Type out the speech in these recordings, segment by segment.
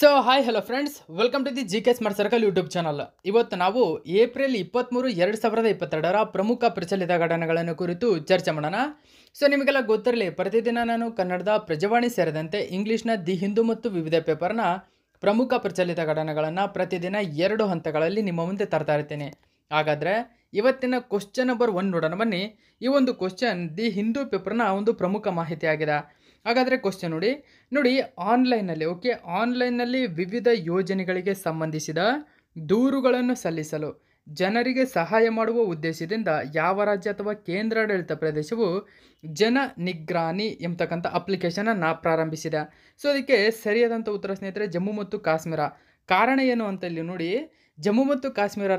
so hi hello friends welcome to the G K smart circle YouTube channel ಇವತ್ತು ನಾವು April ಇಪ್ಪತ್ತ್ಮೂರು ಎರಡು ಸಾವಿರದ ಇಪ್ಪತ್ತೆರಡರ ಪ್ರಮುಖ ಪ್ರಚಲಿತ ಘಟನೆಗಳನ್ನು ಕುರಿತು ಚರ್ಚೆ ಮಾಡೋಣ ಸೊ ನಿಮಗೆಲ್ಲ ಗೊತ್ತಿರಲಿ ಪ್ರತಿದಿನ ನಾನು ಕನ್ನಡದ ಪ್ರಜಾವಾಣಿ ಸೇರಿದಂತೆ ಇಂಗ್ಲೀಷ್ನ ದಿ ಹಿಂದೂ ಮತ್ತು ವಿವಿಧ ಪೇಪರ್ನ ಪ್ರಮುಖ ಪ್ರಚಲಿತ ಘಟನೆಗಳನ್ನು ಪ್ರತಿದಿನ ಎರಡು ಹಂತಗಳಲ್ಲಿ ನಿಮ್ಮ ಮುಂದೆ ತರ್ತಾ ಇರ್ತೀನಿ ಹಾಗಾದರೆ ಇವತ್ತಿನ ಕ್ವಶನ್ ನಂಬರ್ ಒನ್ ನೋಡೋಣ ಬನ್ನಿ ಈ ಒಂದು ಕ್ವಶನ್ ದಿ ಹಿಂದೂ ಪೇಪರ್ನ ಒಂದು ಪ್ರಮುಖ ಮಾಹಿತಿಯಾಗಿದೆ ಹಾಗಾದರೆ ಕ್ವಶನ್ ನೋಡಿ ನೋಡಿ ಆನ್ಲೈನಲ್ಲಿ ಓಕೆ ಆನ್ಲೈನ್ನಲ್ಲಿ ವಿವಿಧ ಯೋಜನೆಗಳಿಗೆ ಸಂಬಂಧಿಸಿದ ದೂರುಗಳನ್ನು ಸಲ್ಲಿಸಲು ಜನರಿಗೆ ಸಹಾಯ ಮಾಡುವ ಉದ್ದೇಶದಿಂದ ಯಾವ ರಾಜ್ಯ ಅಥವಾ ಕೇಂದ್ರಾಡಳಿತ ಪ್ರದೇಶವು ಜನ ನಿಗ್ರಾನಿ ಎಂಬತಕ್ಕಂಥ ಅಪ್ಲಿಕೇಶನನ್ನು ಪ್ರಾರಂಭಿಸಿದೆ ಸೊ ಅದಕ್ಕೆ ಸರಿಯಾದಂಥ ಉತ್ತರ ಸ್ನೇಹಿತರೆ ಜಮ್ಮು ಮತ್ತು ಕಾಶ್ಮೀರ ಕಾರಣ ಏನು ಅಂತ ಇಲ್ಲಿ ನೋಡಿ ಜಮ್ಮು ಮತ್ತು ಕಾಶ್ಮೀರ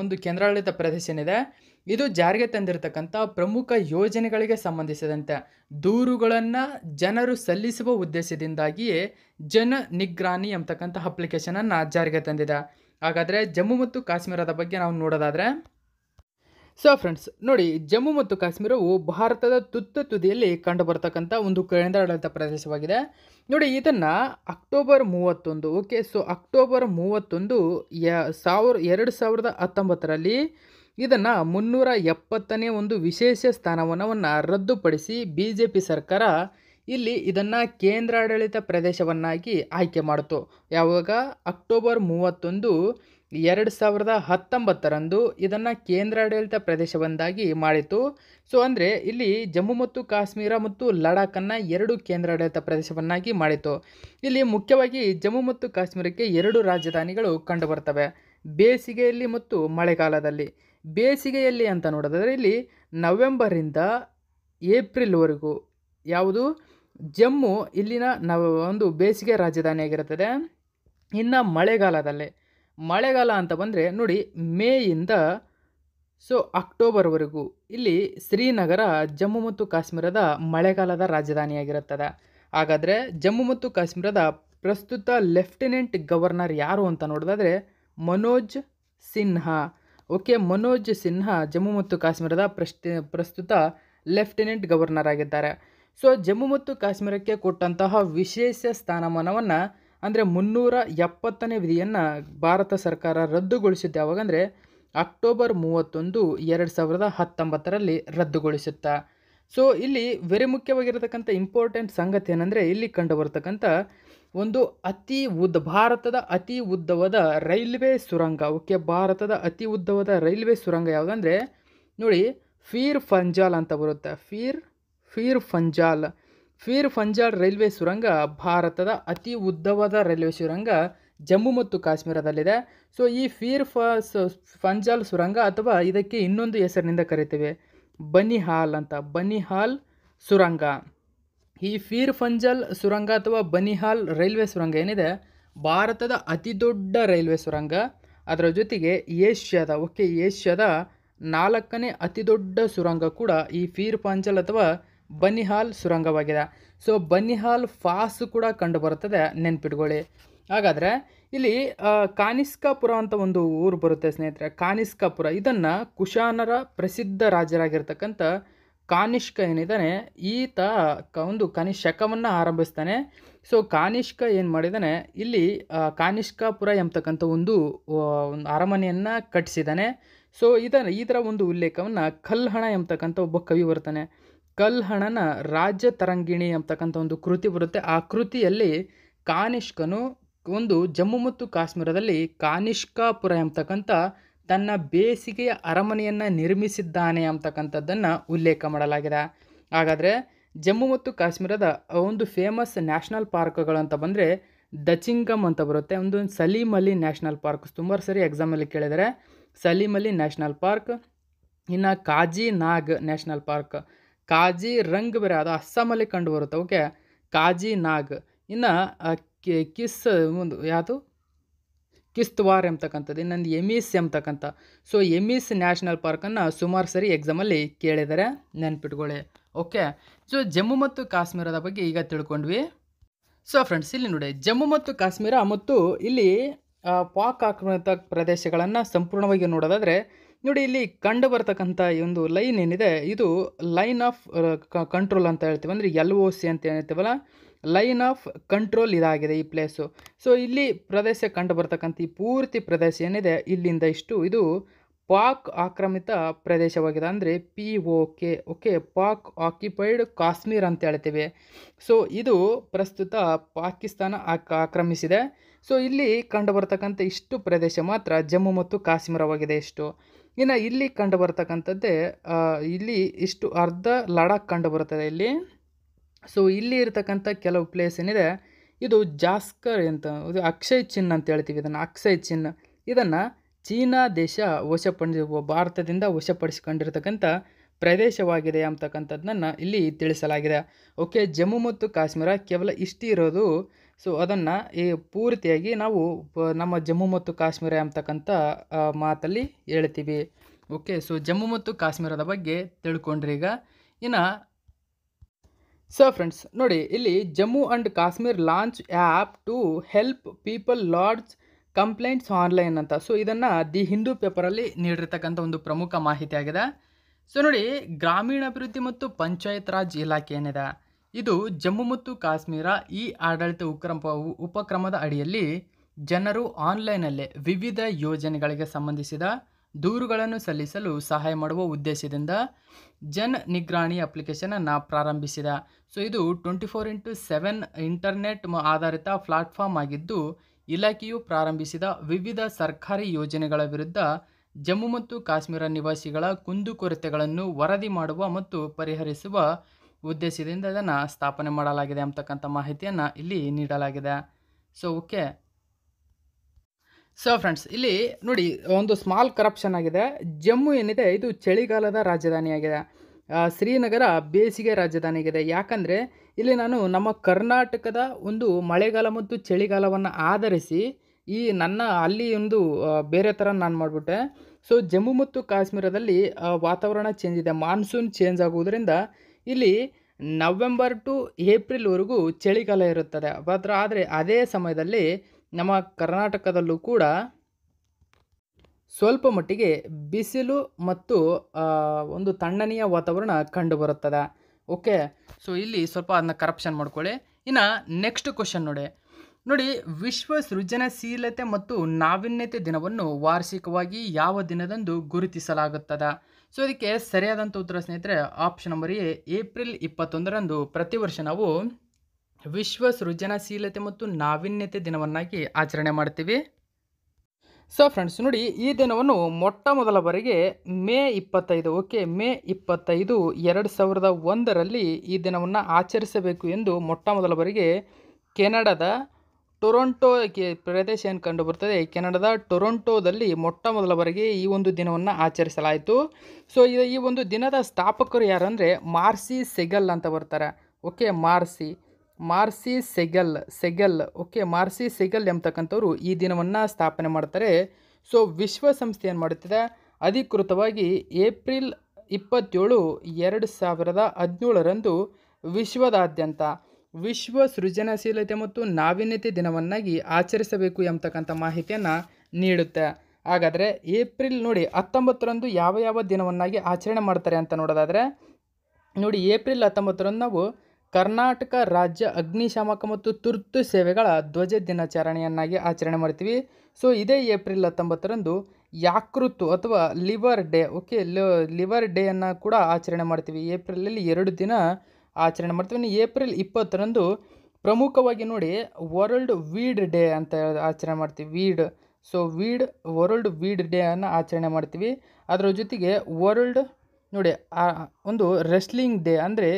ಒಂದು ಕೇಂದ್ರಾಡಳಿತ ಪ್ರದೇಶ ಏನಿದೆ ಇದು ಜಾರಿಗೆ ತಂದಿರತಕ್ಕಂಥ ಪ್ರಮುಖ ಯೋಜನೆಗಳಿಗೆ ಸಂಬಂಧಿಸಿದಂತೆ ದೂರುಗಳನ್ನು ಜನರು ಸಲ್ಲಿಸುವ ಉದ್ದೇಶದಿಂದಾಗಿಯೇ ಜನ ನಿಗ್ರಾನಿ ಎಂಬತಕ್ಕಂಥ ಅಪ್ಲಿಕೇಶನನ್ನು ಜಾರಿಗೆ ತಂದಿದೆ ಹಾಗಾದರೆ ಜಮ್ಮು ಮತ್ತು ಕಾಶ್ಮೀರದ ಬಗ್ಗೆ ನಾವು ನೋಡೋದಾದರೆ ಸೊ ಫ್ರೆಂಡ್ಸ್ ನೋಡಿ ಜಮ್ಮು ಮತ್ತು ಕಾಶ್ಮೀರವು ಭಾರತದ ತುತ್ತ ತುದಿಯಲ್ಲಿ ಕಂಡುಬರ್ತಕ್ಕಂಥ ಒಂದು ಕೇಂದ್ರಾಡಳಿತ ಪ್ರದೇಶವಾಗಿದೆ ನೋಡಿ ಇದನ್ನು ಅಕ್ಟೋಬರ್ ಮೂವತ್ತೊಂದು ಓಕೆ ಸೊ ಅಕ್ಟೋಬರ್ ಮೂವತ್ತೊಂದು ಯ ಸಾವಿರ ಎರಡು ಸಾವಿರದ ಹತ್ತೊಂಬತ್ತರಲ್ಲಿ ಇದನ್ನು ಮುನ್ನೂರ ಎಪ್ಪತ್ತನೇ ಒಂದು ವಿಶೇಷ ಸ್ಥಾನವನವನ್ನು ರದ್ದುಪಡಿಸಿ ಬಿ ಜೆ ಪಿ ಸರ್ಕಾರ ಇಲ್ಲಿ ಇದನ್ನು ಕೇಂದ್ರಾಡಳಿತ ಪ್ರದೇಶವನ್ನಾಗಿ ಆಯ್ಕೆ ಮಾಡಿತು ಯಾವಾಗ ಅಕ್ಟೋಬರ್ ಮೂವತ್ತೊಂದು ಎರಡು ಸಾವಿರದ ಹತ್ತೊಂಬತ್ತರಂದು ಇದನ್ನು ಕೇಂದ್ರಾಡಳಿತ ಪ್ರದೇಶವೊಂದಾಗಿ ಮಾಡಿತು ಸೊ ಅಂದರೆ ಇಲ್ಲಿ ಜಮ್ಮು ಮತ್ತು ಕಾಶ್ಮೀರ ಮತ್ತು ಲಡಾಖನ್ನು ಎರಡು ಕೇಂದ್ರಾಡಳಿತ ಪ್ರದೇಶವನ್ನಾಗಿ ಮಾಡಿತು ಇಲ್ಲಿ ಮುಖ್ಯವಾಗಿ ಜಮ್ಮು ಮತ್ತು ಕಾಶ್ಮೀರಕ್ಕೆ ಎರಡು ರಾಜಧಾನಿಗಳು ಕಂಡುಬರ್ತವೆ ಬೇಸಿಗೆಯಲ್ಲಿ ಮತ್ತು ಮಳೆಗಾಲದಲ್ಲಿ ಬೇಸಿಗೆಯಲ್ಲಿ ಅಂತ ನೋಡೋದಾದರೆ ಇಲ್ಲಿ ನವೆಂಬರಿಂದ ಏಪ್ರಿಲ್ವರೆಗೂ ಯಾವುದು ಜಮ್ಮು ಇಲ್ಲಿನ ನವ ಒಂದು ಬೇಸಿಗೆ ರಾಜಧಾನಿಯಾಗಿರುತ್ತದೆ ಇನ್ನು ಮಳೆಗಾಲದಲ್ಲಿ ಮಳೆಗಾಲ ಅಂತ ಬಂದರೆ ನೋಡಿ ಮೇಯಿಂದ ಸೊ ಅಕ್ಟೋಬರ್ವರೆಗೂ ಇಲ್ಲಿ ಶ್ರೀನಗರ ಜಮ್ಮು ಮತ್ತು ಕಾಶ್ಮೀರದ ಮಳೆಗಾಲದ ರಾಜಧಾನಿಯಾಗಿರುತ್ತದೆ ಹಾಗಾದರೆ ಜಮ್ಮು ಮತ್ತು ಕಾಶ್ಮೀರದ ಪ್ರಸ್ತುತ ಲೆಫ್ಟಿನೆಂಟ್ ಗವರ್ನರ್ ಯಾರು ಅಂತ ನೋಡೋದಾದ್ರೆ ಮನೋಜ್ ಸಿನ್ಹಾ ಓಕೆ ಮನೋಜ್ ಸಿನ್ಹಾ ಜಮ್ಮು ಮತ್ತು ಕಾಶ್ಮೀರದ ಪ್ರಶ್ನೆ ಪ್ರಸ್ತುತ ಲೆಫ್ಟಿನೆಂಟ್ ಗವರ್ನರ್ ಆಗಿದ್ದಾರೆ ಸೊ ಜಮ್ಮು ಮತ್ತು ಕಾಶ್ಮೀರಕ್ಕೆ ಕೊಟ್ಟಂತಹ ವಿಶೇಷ ಸ್ಥಾನಮಾನವನ್ನು ಅಂದರೆ ಮುನ್ನೂರ ಎಪ್ಪತ್ತನೇ ವಿಧಿಯನ್ನು ಭಾರತ ಸರ್ಕಾರ ರದ್ದುಗೊಳಿಸಿದ್ದು ಯಾವಾಗಂದರೆ ಅಕ್ಟೋಬರ್ ಮೂವತ್ತೊಂದು ಎರಡು ಸಾವಿರದ ಹತ್ತೊಂಬತ್ತರಲ್ಲಿ ರದ್ದುಗೊಳಿಸುತ್ತಾ ಸೊ ಇಲ್ಲಿ ವೆರಿ ಮುಖ್ಯವಾಗಿರತಕ್ಕಂಥ ಇಂಪಾರ್ಟೆಂಟ್ ಸಂಗತಿ ಏನಂದರೆ ಇಲ್ಲಿ ಕಂಡು ಒಂದು ಅತಿ ಉದ್ದ ಭಾರತದ ಅತಿ ಉದ್ದವಾದ ರೈಲ್ವೆ ಸುರಂಗ ಓಕೆ ಭಾರತದ ಅತಿ ಉದ್ದವಾದ ರೈಲ್ವೆ ಸುರಂಗ ಯಾವುದಂದರೆ ನೋಡಿ ಫೀರ್ ಫಂಜಾಲ್ ಅಂತ ಬರುತ್ತೆ ಫೀರ್ ಫೀರ್ ಫಂಜಾಲ್ ಫೀರ್ ಫಂಜಾಲ್ ರೈಲ್ವೆ ಸುರಂಗ ಭಾರತದ ಅತಿ ಉದ್ದವಾದ ರೈಲ್ವೆ ಸುರಂಗ ಜಮ್ಮು ಮತ್ತು ಕಾಶ್ಮೀರದಲ್ಲಿದೆ ಸೊ ಈ ಫೀರ್ ಫಂಜಾಲ್ ಸುರಂಗ ಅಥವಾ ಇದಕ್ಕೆ ಇನ್ನೊಂದು ಹೆಸರಿನಿಂದ ಕರಿತೇವೆ ಬನಿಹಾಲ್ ಅಂತ ಬನಿಹಾಲ್ ಸುರಂಗ ಈ ಫೀರ್ ಫಂಜಲ್ ಸುರಂಗ ಅಥವಾ ಬನಿಹಾಲ್ ರೈಲ್ವೆ ಸುರಂಗ ಏನಿದೆ ಭಾರತದ ಅತಿ ದೊಡ್ಡ ರೈಲ್ವೆ ಸುರಂಗ ಅದರ ಜೊತೆಗೆ ಏಷ್ಯಾದ ಓಕೆ ಏಷ್ಯಾದ ನಾಲ್ಕನೇ ಅತಿ ದೊಡ್ಡ ಸುರಂಗ ಕೂಡ ಈ ಫೀರ್ ಫಂಜಲ್ ಅಥವಾ ಬನಿಹಾಲ್ ಸುರಂಗವಾಗಿದೆ ಸೊ ಬನಿಹಾಲ್ ಫಾಸ್ ಕೂಡ ಕಂಡು ಬರುತ್ತದೆ ನೆನ್ಪಿಟ್ಕೊಳ್ಳಿ ಹಾಗಾದರೆ ಇಲ್ಲಿ ಕಾನಿಸ್ಕಾಪುರ ಅಂತ ಒಂದು ಊರು ಬರುತ್ತೆ ಸ್ನೇಹಿತರೆ ಕಾನಿಸ್ಕಾಪುರ ಇದನ್ನು ಕುಶಾನರ ಪ್ರಸಿದ್ಧ ರಾಜರಾಗಿರ್ತಕ್ಕಂಥ ಕಾನಿಷ್ಕ ಏನಿದ್ದಾನೆ ಈತ ಒಂದು ಕನಿ ಆರಂಭಿಸ್ತಾನೆ ಸೊ ಕಾನಿಷ್ಕ ಏನು ಮಾಡಿದ್ದಾನೆ ಇಲ್ಲಿ ಕಾನಿಷ್ಕಾಪುರ ಎಂಬತಕ್ಕಂಥ ಒಂದು ಅರಮನೆಯನ್ನು ಕಟ್ಟಿಸಿದ್ದಾನೆ ಸೊ ಇದನ್ನು ಇದರ ಒಂದು ಉಲ್ಲೇಖವನ್ನು ಕಲ್ಹಣ ಎಂಬತಕ್ಕಂಥ ಒಬ್ಬ ಕವಿ ಬರ್ತಾನೆ ಕಲ್ಹಣನ ರಾಜ್ಯ ತರಂಗಿಣಿ ಎಂಬತಕ್ಕಂಥ ಒಂದು ಕೃತಿ ಬರುತ್ತೆ ಆ ಕೃತಿಯಲ್ಲಿ ಕಾನಿಷ್ಕನು ಒಂದು ಜಮ್ಮು ಮತ್ತು ಕಾಶ್ಮೀರದಲ್ಲಿ ಕಾನಿಷ್ಕಾಪುರ ಎಂಬತಕ್ಕಂಥ ತನ್ನ ಬೇಸಿಗೆಯ ಅರಮನೆಯನ್ನು ನಿರ್ಮಿಸಿದ್ದಾನೆ ಅಂತಕ್ಕಂಥದ್ದನ್ನು ಉಲ್ಲೇಖ ಮಾಡಲಾಗಿದೆ ಹಾಗಾದರೆ ಜಮ್ಮು ಮತ್ತು ಕಾಶ್ಮೀರದ ಒಂದು ಫೇಮಸ್ ನ್ಯಾಷನಲ್ ಪಾರ್ಕ್ಗಳಂತ ಬಂದರೆ ದಚಿಂಗಮ್ ಅಂತ ಬರುತ್ತೆ ಒಂದು ಸಲೀಮ್ ಅಲಿ ನ್ಯಾಷನಲ್ ಪಾರ್ಕ್ ತುಂಬ ಸರಿ ಎಕ್ಸಾಮಲ್ಲಿ ಕೇಳಿದರೆ ಸಲೀಮ್ ಅಲಿ ನ್ಯಾಷನಲ್ ಪಾರ್ಕ್ ಇನ್ನು ಕಾಜಿ ನಾಗ್ ನ್ಯಾಷನಲ್ ಪಾರ್ಕ್ ಕಾಜಿ ರಂಗ್ ಬೇರೆ ಅದು ಅಸ್ಸಾಮಲ್ಲಿ ಕಂಡು ಬರುತ್ತೆ ಓಕೆ ಕಾಜಿ ನಾಗ್ ಇನ್ನು ಕಿಸ್ ಒಂದು ಯಾವುದು ಕಿಸ್ತ್ವಾರ್ ಎಂಬತಕ್ಕಂಥದ್ದು ಇನ್ನೊಂದು ಎಮಿಸ್ ಎಂಬತಕ್ಕಂಥ ಸೊ ಎಮಿಸ್ ನ್ಯಾಷನಲ್ ಪಾರ್ಕನ್ನು ಸುಮಾರು ಸರಿ ಎಕ್ಸಾಮಲ್ಲಿ ಕೇಳಿದರೆ ನೆನ್ಪಿಟ್ಕೊಳ್ಳಿ ಓಕೆ ಸೊ ಜಮ್ಮು ಮತ್ತು ಕಾಶ್ಮೀರದ ಬಗ್ಗೆ ಈಗ ತಿಳ್ಕೊಂಡ್ವಿ ಸೊ ಫ್ರೆಂಡ್ಸ್ ಇಲ್ಲಿ ನೋಡಿ ಜಮ್ಮು ಮತ್ತು ಕಾಶ್ಮೀರ ಮತ್ತು ಇಲ್ಲಿ ಪಾಕ್ ಆಕ್ರಮಿತ ಪ್ರದೇಶಗಳನ್ನು ಸಂಪೂರ್ಣವಾಗಿ ನೋಡೋದಾದರೆ ನೋಡಿ ಇಲ್ಲಿ ಕಂಡು ಬರ್ತಕ್ಕಂಥ ಒಂದು ಲೈನ್ ಏನಿದೆ ಇದು ಲೈನ್ ಆಫ್ ಕಂಟ್ರೋಲ್ ಅಂತ ಹೇಳ್ತೀವಿ ಅಂದರೆ ಎಲ್ ಓ ಸಿ ಅಂತ ಹೇಳ್ತೀವಲ್ಲ ಲೈನ್ ಆಫ್ ಕಂಟ್ರೋಲ್ ಇದಾಗಿದೆ ಈ ಪ್ಲೇಸು ಸೊ ಇಲ್ಲಿ ಪ್ರದೇಶ ಕಂಡು ಬರ್ತಕ್ಕಂಥ ಈ ಪೂರ್ತಿ ಪ್ರದೇಶ ಏನಿದೆ ಇಲ್ಲಿಂದ ಇಷ್ಟು ಇದು ಪಾಕ್ ಆಕ್ರಮಿತ ಪ್ರದೇಶವಾಗಿದೆ ಅಂದರೆ P O K okay Pak occupied Kashmir ಅಂತ ಹೇಳ್ತೀವಿ ಸೊ ಇದು ಪ್ರಸ್ತುತ ಪಾಕಿಸ್ತಾನ ಆಕ್ರಮಿಸಿದೆ ಸೊ ಇಲ್ಲಿ ಕಂಡು ಬರ್ತಕ್ಕಂಥ ಇಷ್ಟು ಪ್ರದೇಶ ಮಾತ್ರ ಜಮ್ಮು ಮತ್ತು ಕಾಶ್ಮೀರವಾಗಿದೆ ಇಷ್ಟು ಇನ್ನು ಇಲ್ಲಿ ಕಂಡು ಬರ್ತಕ್ಕಂಥದ್ದೇ ಇಲ್ಲಿ ಇಷ್ಟು ಅರ್ಧ ಲಡಾಖ್ ಕಂಡು ಬರ್ತದೆ ಇಲ್ಲಿ ಸೊ ಇಲ್ಲಿ ಇರತಕ್ಕಂಥ ಕೆಲವು ಪ್ಲೇಸ್ ಏನಿದೆ ಇದು ಜಾಸ್ಕರ್ ಅಂತ ಇದು ಅಕ್ಷಯ್ ಚಿನ್ ಅಂತ ಹೇಳ್ತೀವಿ ಇದನ್ನು ಅಕ್ಷಯ್ ಚಿನ್ ಇದನ್ನು ಚೀನಾ ದೇಶ ವಶಪಡಿಸಿ ಭಾರತದಿಂದ ವಶಪಡಿಸ್ಕೊಂಡಿರ್ತಕ್ಕಂಥ ಪ್ರದೇಶವಾಗಿದೆ ಅಂತಕ್ಕಂಥದ್ದನ್ನು ಇಲ್ಲಿ ತಿಳಿಸಲಾಗಿದೆ ಓಕೆ ಜಮ್ಮು ಮತ್ತು ಕಾಶ್ಮೀರ ಕೇವಲ ಇಷ್ಟು ಇರೋದು ಸೊ ಅದನ್ನು ಈ ಪೂರ್ತಿಯಾಗಿ ನಾವು ನಮ್ಮ ಜಮ್ಮು ಮತ್ತು ಕಾಶ್ಮೀರ ಅಂತಕ್ಕಂಥ ಮಾತಲ್ಲಿ ಹೇಳ್ತೀವಿ ಓಕೆ ಸೊ ಜಮ್ಮು ಮತ್ತು ಕಾಶ್ಮೀರದ ಬಗ್ಗೆ ತಿಳ್ಕೊಂಡ್ರಿ ಈಗ ಇನ್ನು ಸೊ ಫ್ರೆಂಡ್ಸ್ ನೋಡಿ ಇಲ್ಲಿ Jammu and Kashmir launch app to help people lodge complaints online ಅಂತ ಸೊ ಇದನ್ನು ದಿ ಹಿಂದೂ ಪೇಪರಲ್ಲಿ ನೀಡಿರ್ತಕ್ಕಂಥ ಒಂದು ಪ್ರಮುಖ ಮಾಹಿತಿ ಆಗಿದೆ ಸೊ ನೋಡಿ ಗ್ರಾಮೀಣಾಭಿವೃದ್ಧಿ ಮತ್ತು ಪಂಚಾಯತ್ ರಾಜ್ ಇಲಾಖೆ ಏನಿದೆ ಇದು ಜಮ್ಮು ಮತ್ತು ಕಾಶ್ಮೀರ ಈ ಆಡಳಿತ ಉಪಕ್ರಮ ಉಪಕ್ರಮದ ಅಡಿಯಲ್ಲಿ ಜನರು ಆನ್ಲೈನಲ್ಲೇ ವಿವಿಧ ಯೋಜನೆಗಳಿಗೆ ಸಂಬಂಧಿಸಿದ ದೂರುಗಳನ್ನು ಸಲ್ಲಿಸಲು ಸಹಾಯ ಮಾಡುವ ಉದ್ದೇಶದಿಂದ ಜನ್ ನಿಗ್ರಾಣಿ ಅಪ್ಲಿಕೇಶನನ್ನು ಪ್ರಾರಂಭಿಸಿದ ಸೊ ಇದು twenty four into seven internet ಆಧಾರಿತ ಪ್ಲಾಟ್ಫಾರ್ಮ್ ಆಗಿದ್ದು ಇಲಾಖೆಯು ಪ್ರಾರಂಭಿಸಿದ ವಿವಿಧ ಸರ್ಕಾರಿ ಯೋಜನೆಗಳ ವಿರುದ್ಧ ಜಮ್ಮು ಮತ್ತು ಕಾಶ್ಮೀರ ನಿವಾಸಿಗಳ ಕುಂದುಕೊರತೆಗಳನ್ನು ವರದಿ ಮಾಡುವ ಮತ್ತು ಪರಿಹರಿಸುವ ಉದ್ದೇಶದಿಂದ ಇದನ್ನು ಸ್ಥಾಪನೆ ಮಾಡಲಾಗಿದೆ ಅಂತಕ್ಕಂಥ ಮಾಹಿತಿಯನ್ನು ಇಲ್ಲಿ ನೀಡಲಾಗಿದೆ ಸೊ ಓಕೆ ಸೊ ಫ್ರೆಂಡ್ಸ್ ಇಲ್ಲಿ ನೋಡಿ ಒಂದು ಸ್ಮಾಲ್ ಕರಪ್ಷನ್ ಆಗಿದೆ ಜಮ್ಮು ಏನಿದೆ ಇದು ಚಳಿಗಾಲದ ರಾಜಧಾನಿಯಾಗಿದೆ ಶ್ರೀನಗರ ಬೇಸಿಗೆ ರಾಜಧಾನಿಯಾಗಿದೆ ಯಾಕಂದರೆ ಇಲ್ಲಿ ನಾನು ನಮ್ಮ ಕರ್ನಾಟಕದ ಒಂದು ಮಳೆಗಾಲ ಮತ್ತು ಚಳಿಗಾಲವನ್ನು ಆಧರಿಸಿ ಈ ನನ್ನ ಅಲ್ಲಿ ಒಂದು ಬೇರೆ ಥರ ನಾನು ಮಾಡಿಬಿಟ್ಟೆ ಸೊ ಜಮ್ಮು ಮತ್ತು ಕಾಶ್ಮೀರದಲ್ಲಿ ವಾತಾವರಣ ಚೇಂಜ್ ಇದೆ ಮಾನ್ಸೂನ್ ಚೇಂಜ್ ಆಗುವುದರಿಂದ ಇಲ್ಲಿ ನವೆಂಬರ್ ಟು ಏಪ್ರಿಲ್ವರೆಗೂ ಚಳಿಗಾಲ ಇರುತ್ತದೆ ಆದರೆ ಅದೇ ಸಮಯದಲ್ಲಿ ನಮ್ಮ ಕರ್ನಾಟಕದಲ್ಲೂ ಕೂಡ ಸ್ವಲ್ಪ ಮಟ್ಟಿಗೆ ಬಿಸಿಲು ಮತ್ತು ಒಂದು ತಣ್ಣನೆಯ ವಾತಾವರಣ ಕಂಡುಬರುತ್ತದೆ ಓಕೆ ಸೊ ಇಲ್ಲಿ ಸ್ವಲ್ಪ ಅದನ್ನ ಕರಪ್ಷನ್ ಮಾಡ್ಕೊಳ್ಳಿ ಇನ್ನು ನೆಕ್ಸ್ಟ್ ಕ್ವಶನ್ ನೋಡಿ ನೋಡಿ ವಿಶ್ವ ಸೃಜನಶೀಲತೆ ಮತ್ತು ನಾವೀನ್ಯತೆ ದಿನವನ್ನು ವಾರ್ಷಿಕವಾಗಿ ಯಾವ ದಿನದಂದು ಗುರುತಿಸಲಾಗುತ್ತದೆ ಸೊ ಇದಕ್ಕೆ ಸರಿಯಾದಂಥ ಉತ್ತರ ಸ್ನೇಹಿತರೆ ಆಪ್ಷನ್ ನಂಬರ್ ಎ ಏಪ್ರಿಲ್ ಇಪ್ಪತ್ತೊಂದರಂದು ಪ್ರತಿ ವರ್ಷ ನಾವು ವಿಶ್ವ ಸೃಜನಶೀಲತೆ ಮತ್ತು ನಾವೀನ್ಯತೆ ದಿನವನ್ನಾಗಿ ಆಚರಣೆ ಮಾಡ್ತೀವಿ ಸೊ ಫ್ರೆಂಡ್ಸ್ ನೋಡಿ ಈ ದಿನವನ್ನು ಮೊಟ್ಟ ಮೊದಲ ಬಾರಿಗೆ ಮೇ ಇಪ್ಪತ್ತೈದು ಓಕೆ ಮೇ ಇಪ್ಪತ್ತೈದು ಎರಡು ಸಾವಿರದ ಒಂದರಲ್ಲಿ ಈ ದಿನವನ್ನು ಆಚರಿಸಬೇಕು ಎಂದು ಮೊಟ್ಟ ಮೊದಲ ಬಾರಿಗೆ ಕೆನಡಾದ ಟೊರೊಂಟೋ ಪ್ರದೇಶ ಏನು ಕಂಡು ಬರ್ತದೆ ಕೆನಡಾದ ಟೊರೊಂಟೋದಲ್ಲಿ ಮೊಟ್ಟ ಮೊದಲ ಬಾರಿಗೆ ಈ ಒಂದು ದಿನವನ್ನು ಆಚರಿಸಲಾಯಿತು ಸೊ ಈ ಒಂದು ದಿನದ ಸ್ಥಾಪಕರು ಯಾರಂದರೆ ಮಾರ್ಸಿ ಸೆಗಲ್ ಅಂತ ಬರ್ತಾರೆ ಓಕೆ ಮಾರ್ಸಿ ಮಾರ್ಸಿ ಸೆಗಲ್ ಸೆಗಲ್ ಓಕೆ ಮಾರ್ಸಿ ಸೆಗಲ್ ಎಂಬತಕ್ಕಂಥವ್ರು ಈ ದಿನವನ್ನು ಸ್ಥಾಪನೆ ಮಾಡ್ತಾರೆ ಸೊ ವಿಶ್ವಸಂಸ್ಥೆ ಏನು ಮಾಡುತ್ತಿದೆ ಅಧಿಕೃತವಾಗಿ ಏಪ್ರಿಲ್ ಇಪ್ಪತ್ತೇಳು ಎರಡು ಸಾವಿರದ ಹದಿನೇಳರಂದು ವಿಶ್ವದಾದ್ಯಂತ ವಿಶ್ವ ಸೃಜನಶೀಲತೆ ಮತ್ತು ನಾವೀನ್ಯತೆ ದಿನವನ್ನಾಗಿ ಆಚರಿಸಬೇಕು ಎಂಬತಕ್ಕಂಥ ಮಾಹಿತಿಯನ್ನು ನೀಡುತ್ತೆ ಹಾಗಾದರೆ ಏಪ್ರಿಲ್ ನೋಡಿ ಹತ್ತೊಂಬತ್ತರಂದು ಯಾವ ಯಾವ ದಿನವನ್ನಾಗಿ ಆಚರಣೆ ಮಾಡ್ತಾರೆ ಅಂತ ನೋಡೋದಾದರೆ ನೋಡಿ ಏಪ್ರಿಲ್ ಹತ್ತೊಂಬತ್ತರಂದು ನಾವು ಕರ್ನಾಟಕ ರಾಜ್ಯ ಅಗ್ನಿಶಾಮಕ ಮತ್ತು ತುರ್ತು ಸೇವೆಗಳ ಧ್ವಜ ದಿನಾಚರಣೆಯನ್ನಾಗಿ ಆಚರಣೆ ಮಾಡ್ತೀವಿ ಸೊ ಇದೇ ಏಪ್ರಿಲ್ ಹತ್ತೊಂಬತ್ತರಂದು ಯಾಕೃತ್ತು ಅಥವಾ liver day okay liver day ಡೇಯನ್ನು ಕೂಡ ಆಚರಣೆ ಮಾಡ್ತೀವಿ ಏಪ್ರಿಲಲ್ಲಿ ಎರಡು ದಿನ ಆಚರಣೆ ಮಾಡ್ತೀವಿ ಏಪ್ರಿಲ್ ಇಪ್ಪತ್ತರಂದು ಪ್ರಮುಖವಾಗಿ ನೋಡಿ ವರ್ಲ್ಡ್ ವೀಡ್ ಡೇ ಅಂತ ಆಚರಣೆ ಮಾಡ್ತೀವಿ weed so weed world weed day ಅನ್ನು ಆಚರಣೆ ಮಾಡ್ತೀವಿ ಅದರ ಜೊತೆಗೆ ವರ್ಲ್ಡ್ ನೋಡಿ ಆ ಒಂದು ರೆಸ್ಲಿಂಗ್ ಡೇ ಅಂದರೆ